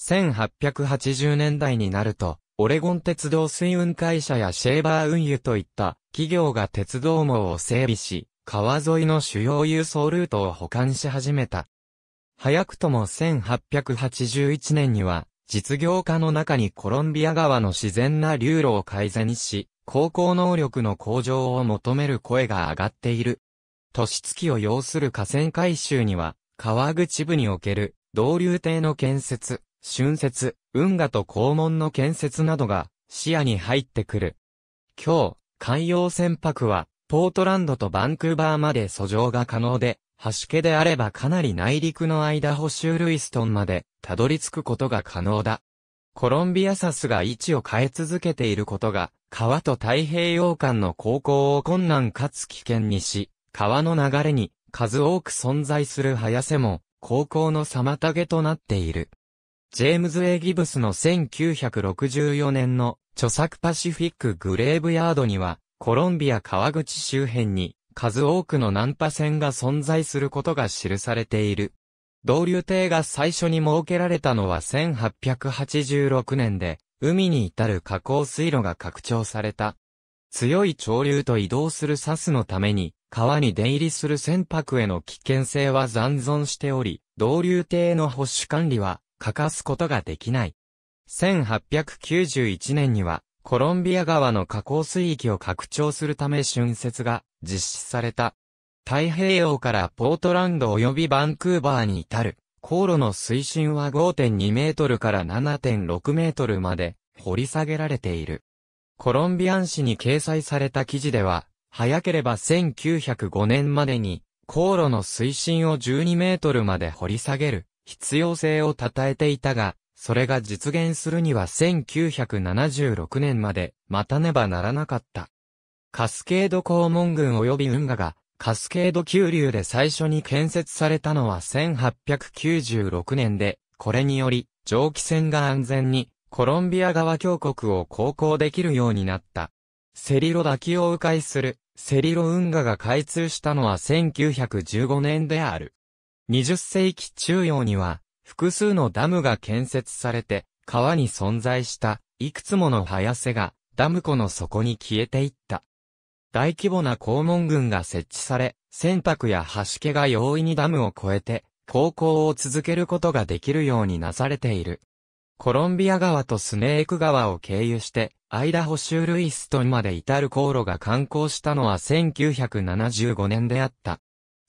1880年代になると、オレゴン鉄道水運会社やシェーバー運輸といった企業が鉄道網を整備し、川沿いの主要輸送ルートを保管し始めた。早くとも1881年には、実業家の中にコロンビア川の自然な流路を改善し、航行能力の向上を求める声が上がっている。都市月を要する河川改修には、川口部における、導流堤の建設、春節、運河と肛門の建設などが視野に入ってくる。今日、海洋船舶は、ポートランドとバンクーバーまで遡上が可能で、端家であればかなり内陸のアイダホ州ルイストンまでたどり着くことが可能だ。コロンビアサスが位置を変え続けていることが、川と太平洋間の航行を困難かつ危険にし、川の流れに数多く存在する早瀬も、航行の妨げとなっている。ジェームズ・エギブスの1964年の著作パシフィック・グレーブヤードには、コロンビア川口周辺に数多くの難破船が存在することが記されている。導流艇が最初に設けられたのは1886年で、海に至る河口水路が拡張された。強い潮流と移動するサスのために、川に出入りする船舶への危険性は残存しており、導流艇の保守管理は欠かすことができない。1891年には、コロンビア川の河口水域を拡張するため春節が実施された。太平洋からポートランド及びバンクーバーに至る、航路の水深は5.2メートルから7.6メートルまで掘り下げられている。コロンビアン紙に掲載された記事では、早ければ1905年までに、航路の水深を12メートルまで掘り下げる必要性を称えていたが、それが実現するには1976年まで待たねばならなかった。カスケード公文群及び運河がカスケード急流で最初に建設されたのは1896年で、これにより蒸気船が安全にコロンビア側峡谷を航行できるようになった。セリロ滝を迂回するセリロ運河が開通したのは1915年である。20世紀中央には、複数のダムが建設されて、川に存在したいくつもの早瀬がダム湖の底に消えていった。大規模な肛門群が設置され、船舶や橋家が容易にダムを越えて、航行を続けることができるようになされている。コロンビア川とスネーク川を経由して、アイダホ州ルイストンまで至る航路が観光したのは1975年であった。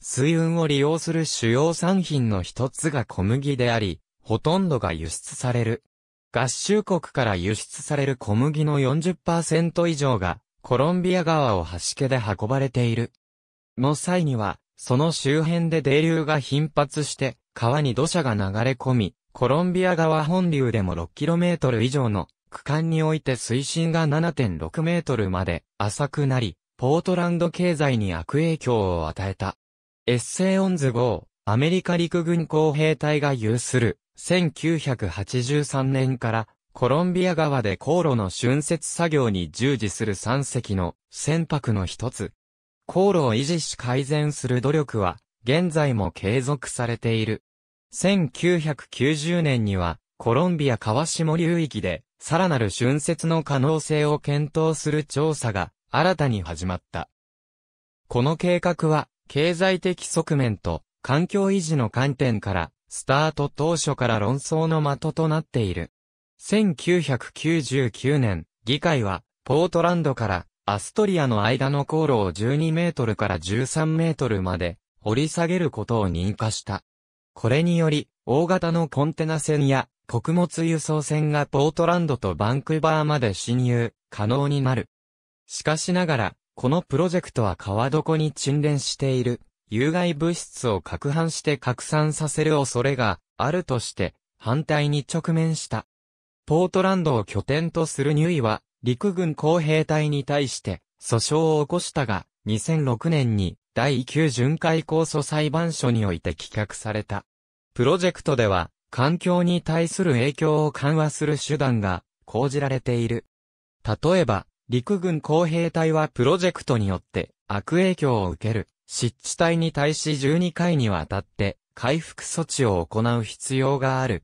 水運を利用する主要産品の一つが小麦であり、ほとんどが輸出される。合衆国から輸出される小麦の40%以上が、コロンビア川を橋家で運ばれている。の際には、その周辺で泥流が頻発して、川に土砂が流れ込み、コロンビア川本流でも 6km 以上の区間において水深が7.6メートルまで浅くなり、ポートランド経済に悪影響を与えた。エッセイオンズ号、アメリカ陸軍工兵隊が有する、1983年からコロンビア川で航路の浚渫作業に従事する3隻の船舶の一つ。航路を維持し改善する努力は、現在も継続されている。1990年には、コロンビア川下流域で、さらなる浚渫の可能性を検討する調査が、新たに始まった。この計画は、経済的側面と環境維持の観点から、スタート当初から論争の的となっている。1999年、議会は、ポートランドからアストリアの間の航路を12メートルから13メートルまで掘り下げることを認可した。これにより、大型のコンテナ船や穀物輸送船がポートランドとバンクーバーまで侵入可能になる。しかしながら、このプロジェクトは川床に沈殿している有害物質を拡散して拡散させる恐れがあるとして反対に直面した。ポートランドを拠点とするニュイは陸軍工兵隊に対して訴訟を起こしたが2006年に第9巡回控訴裁判所において棄却された。プロジェクトでは環境に対する影響を緩和する手段が講じられている。例えば、陸軍工兵隊はプロジェクトによって悪影響を受ける湿地帯に対し12回にわたって回復措置を行う必要がある。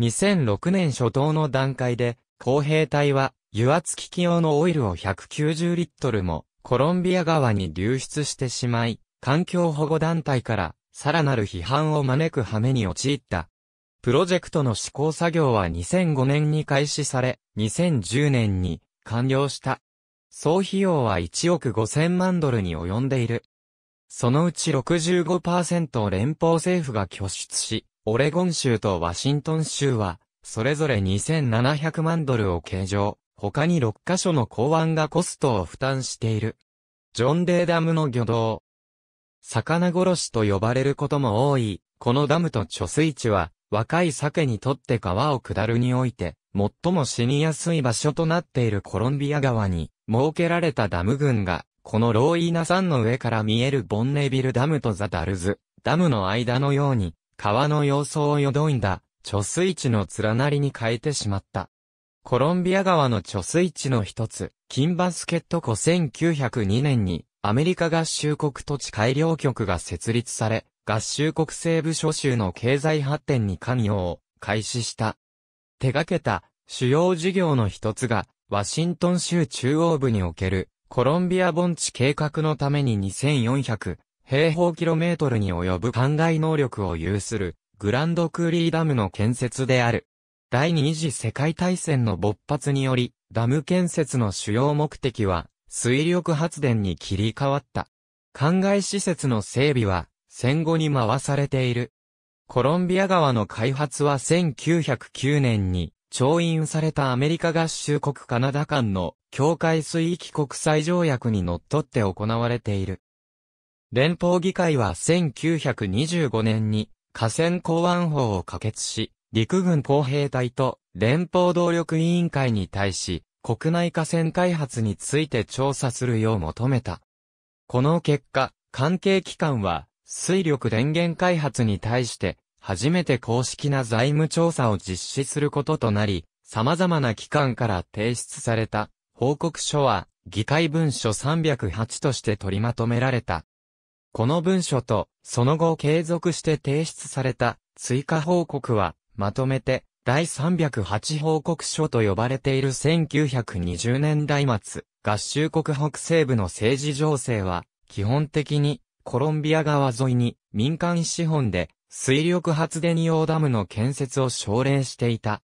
2006年初頭の段階で、工兵隊は油圧機器用のオイルを190リットルもコロンビア川に流出してしまい、環境保護団体からさらなる批判を招く羽目に陥った。プロジェクトの施行作業は2005年に開始され、2010年に完了した。総費用は1億5000万ドルに及んでいる。そのうち65%を連邦政府が拠出し、オレゴン州とワシントン州は、それぞれ2700万ドルを計上、他に6カ所の港湾がコストを負担している。ジョンデーダムの魚道。魚殺しと呼ばれることも多い、このダムと貯水池は、若い鮭にとって川を下るにおいて、最も死にやすい場所となっているコロンビア川に設けられたダム群が、このローイーナ山の上から見えるボンネビルダムとザダルズダムの間のように、川の様相を淀んだ、貯水池の連なりに変えてしまった。コロンビア川の貯水池の一つ、金バスケット湖1902年に、アメリカ合衆国土地改良局が設立され、合衆国西部諸州の経済発展に関与を開始した。手掛けた主要事業の一つが、ワシントン州中央部におけるコロンビア盆地計画のために2400平方キロメートルに及ぶ灌漑能力を有するグランドクーリーダムの建設である。第二次世界大戦の勃発により、ダム建設の主要目的は、水力発電に切り替わった。灌漑施設の整備は、戦後に回されている。コロンビア川の開発は1909年に、調印されたアメリカ合衆国カナダ間の境界水域国際条約に則っって行われている。連邦議会は1925年に河川公安法を可決し、陸軍工兵隊と連邦動力委員会に対し、国内河川開発について調査するよう求めた。この結果、関係機関は水力電源開発に対して、初めて公式な財務調査を実施することとなり、様々な機関から提出された報告書は、議会文書308として取りまとめられた。この文書と、その後継続して提出された追加報告は、まとめて、第308報告書と呼ばれている1920年代末、合衆国北西部の政治情勢は、基本的にコロンビア川沿いに民間資本で水力発電用ダムの建設を奨励していた。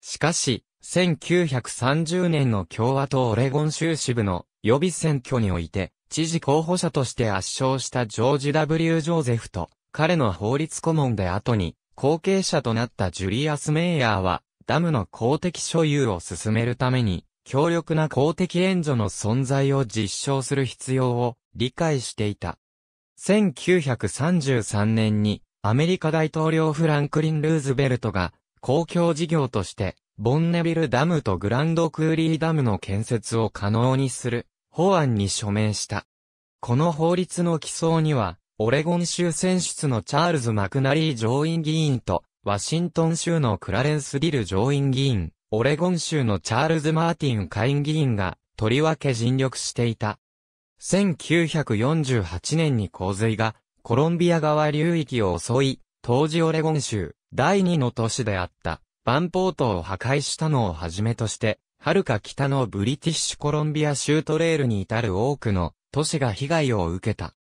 しかし、1930年の共和党オレゴン州支部の予備選挙において、知事候補者として圧勝したジョージ・ W・ ジョーゼフと、彼の法律顧問で後に、後継者となったジュリアス・メイヤーは、ダムの公的所有を進めるために、強力な公的援助の存在を実証する必要を理解していた。1933年にアメリカ大統領フランクリン・ルーズベルトが公共事業としてボンネビルダムとグランドクーリーダムの建設を可能にする法案に署名した。この法律の起草にはオレゴン州選出のチャールズ・マクナリー上院議員とワシントン州のクラレンス・ディル上院議員、オレゴン州のチャールズ・マーティン下院議員がとりわけ尽力していた。1948年に洪水がコロンビア川流域を襲い、当時オレゴン州第2の都市であったバンポートを破壊したのをはじめとして、遥か北のブリティッシュコロンビア州トレールに至る多くの都市が被害を受けた。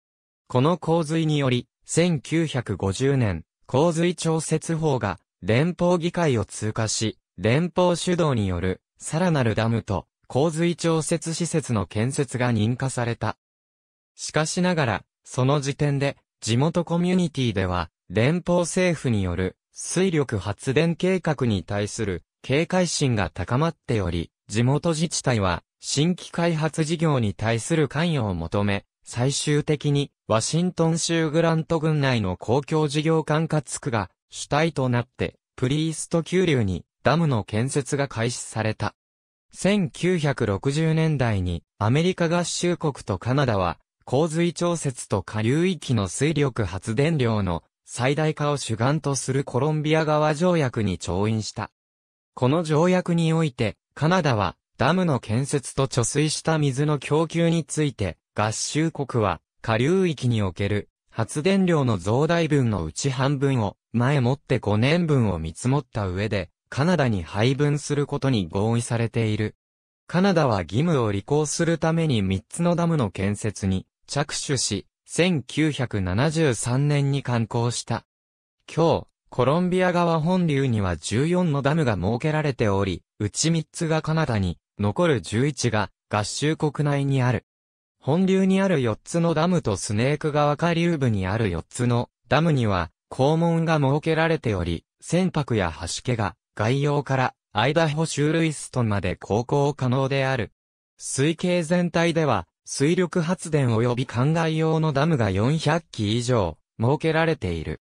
この洪水により、1950年、洪水調節法が連邦議会を通過し、連邦主導によるさらなるダムと洪水調節施設の建設が認可された。しかしながら、その時点で、地元コミュニティでは、連邦政府による水力発電計画に対する警戒心が高まっており、地元自治体は新規開発事業に対する関与を求め、最終的にワシントン州グラント郡内の公共事業管轄区が主体となって、プリースト急流にダムの建設が開始された。1960年代にアメリカ合衆国とカナダは洪水調節と下流域の水力発電量の最大化を主眼とするコロンビア川条約に調印した。この条約においてカナダはダムの建設と貯水した水の供給について合衆国は下流域における発電量の増大分のうち半分を前もって5年分を見積もった上でカナダに配分することに合意されている。カナダは義務を履行するために3つのダムの建設に着手し、1973年に完工した。今日、コロンビア川本流には14のダムが設けられており、うち3つがカナダに、残る11が合衆国内にある。本流にある4つのダムとスネーク川下流部にある4つのダムには、肛門が設けられており、船舶や橋家が概要からアイダホ州ルイストンまで航行可能である。水系全体では、水力発電及び灌漑用のダムが400基以上、設けられている。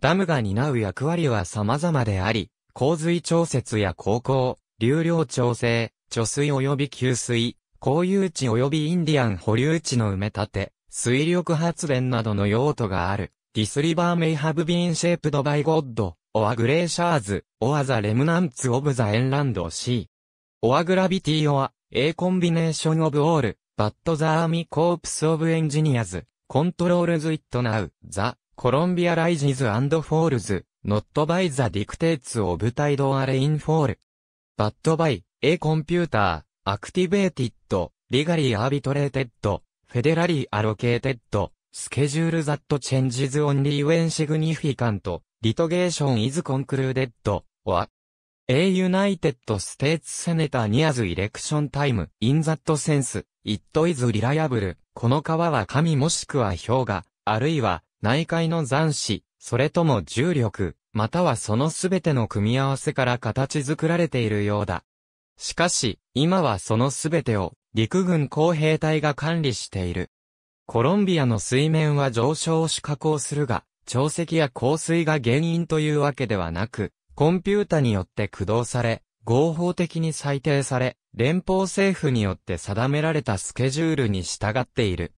ダムが担う役割は様々であり、洪水調節や航行、流量調整、貯水及び給水、公有地及びインディアン保留地の埋め立て、水力発電などの用途がある。ディスリバーメイハブビーンシェープドバイゴッド、オアグレーシャーズ、オアザ・レムナンツ・オブ・ザ・エンランド・シー。オアグラビティ・オア、エイ・コンビネーション・オブ・オール、バット・ザ・アミ・コープス・オブ・エンジニアズ、コントロールズ・イット・ナウ、ザ・コロンビア・ライジズ・アンド・フォールズ、ノット・バイ・ザ・ディクテーツ・オブ・タイド・ア・レイン・フォール。バット・バイ、エイ・コンピューター、アクティベーティッド、リガリー・アビトレーテッド、フェデラリー・アロケーテッド、スケジュール・ザット・チェンジズ・オンリー・ウェン・シグニフィカント、リトゲーション・ i ズ・コン s concluded, or a United States Senator nears election time, in that sense, it is reliable, この川は神もしくは氷河、あるいは内海の残死、それとも重力、またはそのすべての組み合わせから形作られているようだ。しかし、今はそのすべてを陸軍工兵隊が管理している。コロンビアの水面は上昇し下降するが、潮汐や降水が原因というわけではなく、コンピュータによって駆動され、合法的に裁定され、連邦政府によって定められたスケジュールに従っている。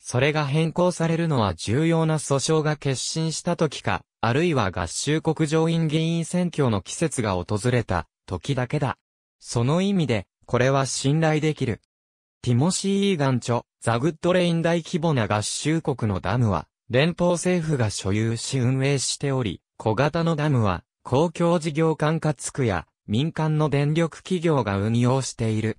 それが変更されるのは重要な訴訟が決心した時か、あるいは合衆国上院議員選挙の季節が訪れた時だけだ。その意味で、これは信頼できる。ティモシー・イーガン著、ザ・グッドレイン大規模な合衆国のダムは、連邦政府が所有し運営しており、小型のダムは、公共事業管轄区や民間の電力企業が運用している。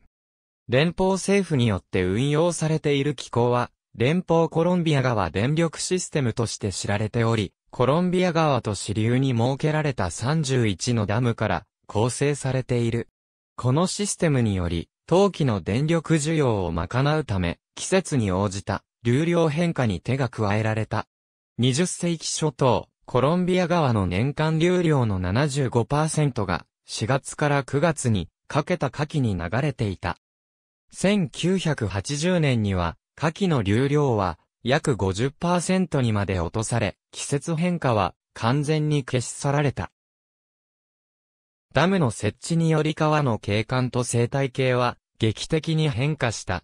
連邦政府によって運用されている機構は、連邦コロンビア川電力システムとして知られており、コロンビア川と支流に設けられた31のダムから構成されている。このシステムにより、冬季の電力需要を賄うため、季節に応じた流量変化に手が加えられた。20世紀初頭、コロンビア川の年間流量の75%が4月から9月にかけた夏季に流れていた。1980年には夏季の流量は約50%にまで落とされ、季節変化は完全に消し去られた。ダムの設置により川の景観と生態系は劇的に変化した。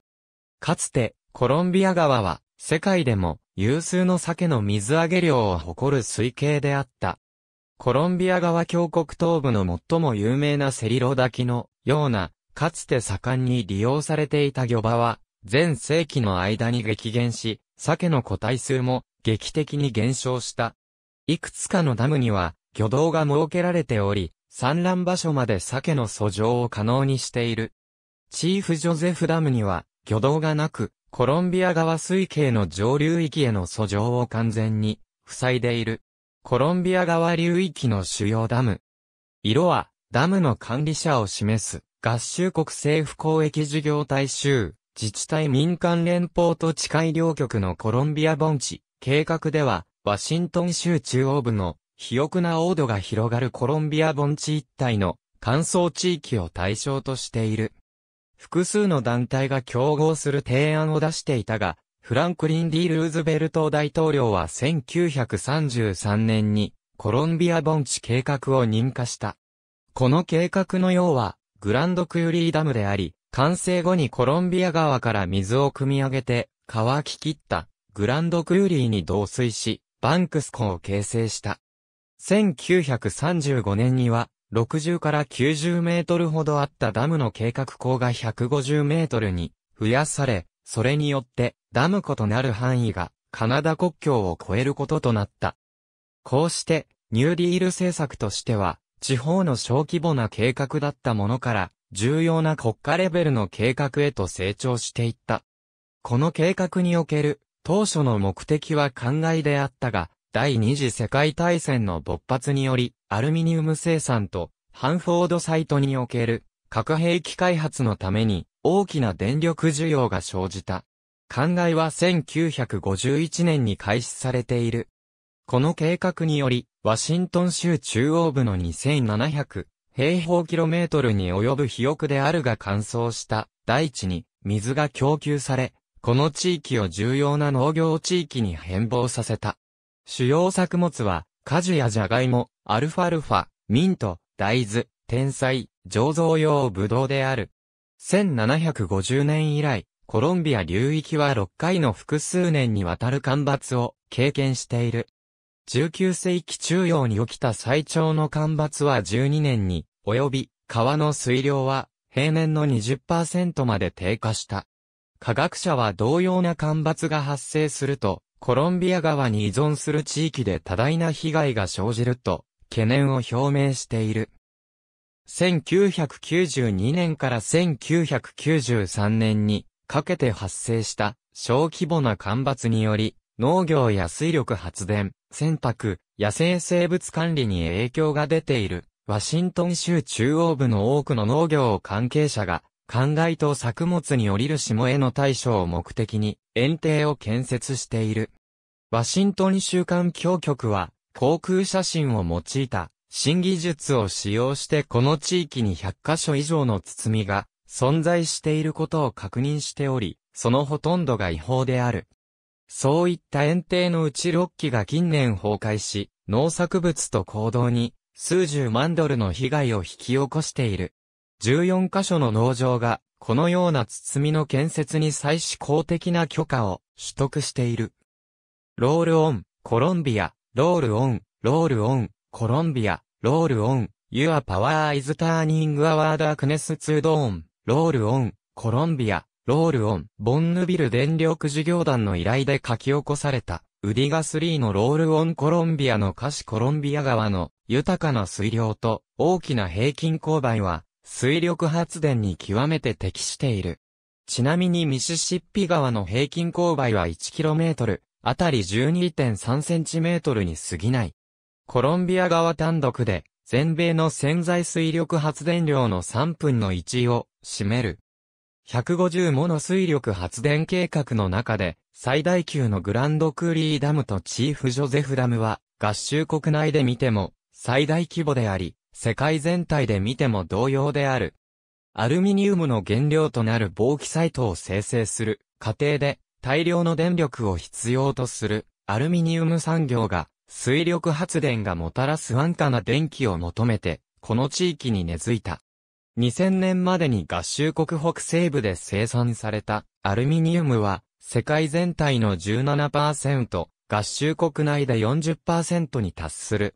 かつてコロンビア川は、世界でも有数の鮭の水揚げ量を誇る水系であった。コロンビア川峡谷東部の最も有名なセリロ滝のような、かつて盛んに利用されていた漁場は、全世紀の間に激減し、鮭の個体数も劇的に減少した。いくつかのダムには、漁道が設けられており、産卵場所まで鮭の遡上を可能にしている。チーフジョゼフダムには、漁道がなく、コロンビア川水系の上流域への遡上を完全に塞いでいる。コロンビア川流域の主要ダム。色はダムの管理者を示す合衆国政府公益事業大衆、自治体民間連邦と地海両局のコロンビア盆地。計画では、ワシントン州中央部の肥沃な王土が広がるコロンビア盆地一帯の乾燥地域を対象としている。複数の団体が競合する提案を出していたが、フランクリン・ディ・ルーズベルト大統領は1933年にコロンビア盆地計画を認可した。この計画の要は、グランドクユリーダムであり、完成後にコロンビア川から水を汲み上げて、乾き切ったグランドクユリーに同水し、バンクス湖を形成した。1935年には、60から90メートルほどあったダムの計画口が150メートルに増やされ、それによってダム湖となる範囲がカナダ国境を越えることとなった。こうして、ニューディール政策としては、地方の小規模な計画だったものから、重要な国家レベルの計画へと成長していった。この計画における、当初の目的は考えであったが、第二次世界大戦の勃発により、アルミニウム生産と、ハンフォードサイトにおける、核兵器開発のために、大きな電力需要が生じた。灌漑は1951年に開始されている。この計画により、ワシントン州中央部の2700平方キロメートルに及ぶ肥沃であるが乾燥した大地に水が供給され、この地域を重要な農業地域に変貌させた。主要作物は、果樹やジャガイモ、アルファルファ、ミント、大豆、天才、醸造用ブドウである。1750年以来、コロンビア流域は6回の複数年にわたる干ばつを経験している。19世紀中央に起きた最長の干ばつは12年に及び、川の水量は平年の20%まで低下した。科学者は同様な干ばつが発生すると、コロンビア川に依存する地域で多大な被害が生じると、懸念を表明している。1992年から1993年にかけて発生した小規模な干ばつにより、農業や水力発電、洗濯、野生生物管理に影響が出ている、ワシントン州中央部の多くの農業関係者が、灌漑と作物に降りる下への対処を目的に、園庭を建設している。ワシントン州刊協局は、航空写真を用いた新技術を使用してこの地域に100カ所以上の包みが存在していることを確認しており、そのほとんどが違法である。そういった園庭のうち6機が近年崩壊し、農作物と行動に数十万ドルの被害を引き起こしている。14カ所の農場が、このような包みの建設に最至公的な許可を取得している。ロールオン、コロンビア、ロールオン、ロールオン、コロンビア、ロールオン、Your power is turning our darkness dawn, ロールオン、コロンビア、ロールオン、ボンヌビル電力事業団の依頼で書き起こされた、ウディガ3のロールオンコロンビアの歌詞コロンビア川の豊かな水量と大きな平均勾配は、水力発電に極めて適している。ちなみにミシシッピ川の平均勾配は 1km あたり 12.3cm に過ぎない。コロンビア川単独で全米の潜在水力発電量の3分の1を占める。150もの水力発電計画の中で最大級のグランドクーリーダムとチーフジョゼフダムは合衆国内で見ても最大規模であり、世界全体で見ても同様である。アルミニウムの原料となる防気サイトを生成する過程で大量の電力を必要とするアルミニウム産業が水力発電がもたらす安価な電気を求めてこの地域に根付いた。2000年までに合衆国北西部で生産されたアルミニウムは世界全体の17%、合衆国内で40%に達する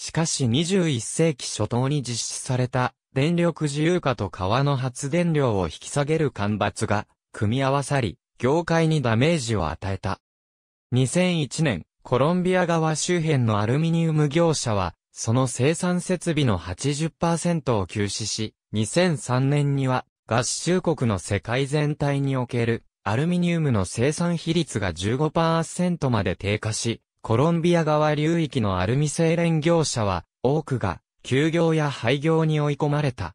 しかし21世紀初頭に実施された電力自由化と川の発電量を引き下げる干ばつが組み合わさり、業界にダメージを与えた。2001年、コロンビア川周辺のアルミニウム業者は、その生産設備の80%を休止し、2003年には、合衆国の世界全体における、アルミニウムの生産比率が15%まで低下し、コロンビア川流域のアルミ製錬業者は、多くが、休業や廃業に追い込まれた。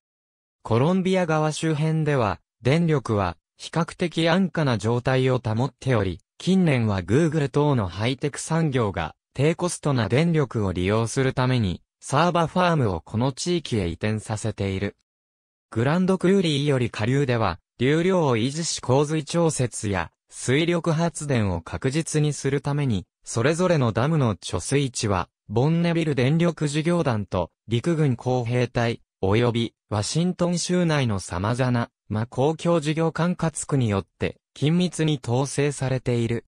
コロンビア川周辺では、電力は、比較的安価な状態を保っており、近年はグーグル等のハイテク産業が、低コストな電力を利用するために、サーバファームをこの地域へ移転させている。グランドクーリーより下流では、流量を維持し洪水調節や水力発電を確実にするために、それぞれのダムの貯水池は、ボンネビル電力事業団と陸軍工兵隊、及びワシントン州内の様々な、ま、公共事業管轄区によって緊密に統制されている。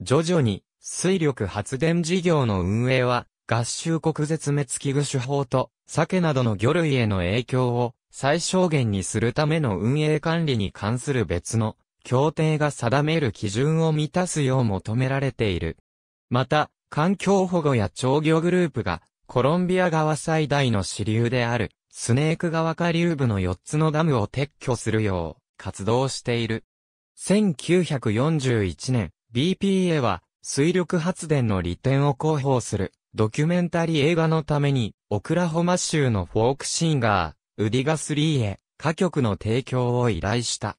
徐々に水力発電事業の運営は合衆国絶滅危惧種法と鮭などの魚類への影響を最小限にするための運営管理に関する別の協定が定める基準を満たすよう求められている。また、環境保護や調魚グループが、コロンビア川最大の支流である、スネーク川下流部の4つのダムを撤去するよう、活動している。1941年、BPA は、水力発電の利点を広報する、ドキュメンタリー映画のために、オクラホマ州のフォークシンガー、ウディガスリーへ、歌曲の提供を依頼した。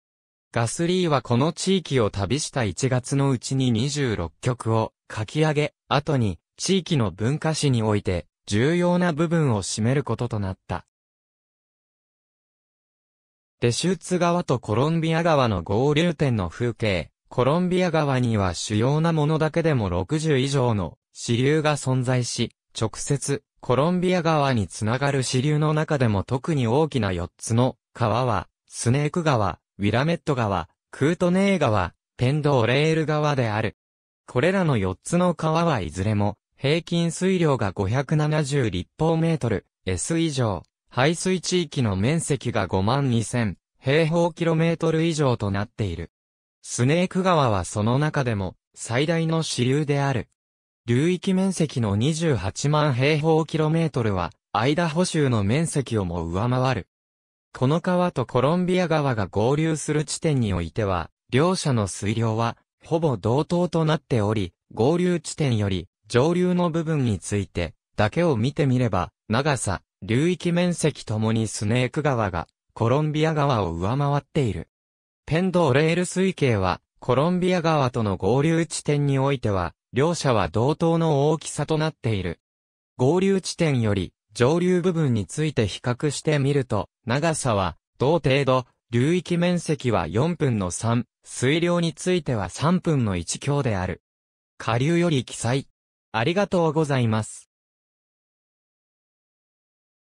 ガスリーはこの地域を旅した1月のうちに26曲を書き上げ、後に、地域の文化史において、重要な部分を占めることとなった。デシューツ川とコロンビア川の合流点の風景、コロンビア川には主要なものだけでも60以上の支流が存在し、直接、コロンビア川につながる支流の中でも特に大きな4つの川は、スネーク川、ウィラメット川、クートネー川、ペンドオレール川である。これらの4つの川はいずれも、平均水量が570立方メートル、S 以上、排水地域の面積が5万2000平方キロメートル以上となっている。スネーク川はその中でも最大の支流である。流域面積の28万平方キロメートルは、アイダホ州の面積をも上回る。この川とコロンビア川が合流する地点においては、両者の水量はほぼ同等となっており、合流地点より上流の部分についてだけを見てみれば、長さ、流域面積ともにスネーク川がコロンビア川を上回っている。ペンドーレール水系はコロンビア川との合流地点においては、両者は同等の大きさとなっている。合流地点より上流部分について比較してみると、長さは同程度流域面積は4分の3、水量については3分の1強である。下流より記載。ありがとうございます。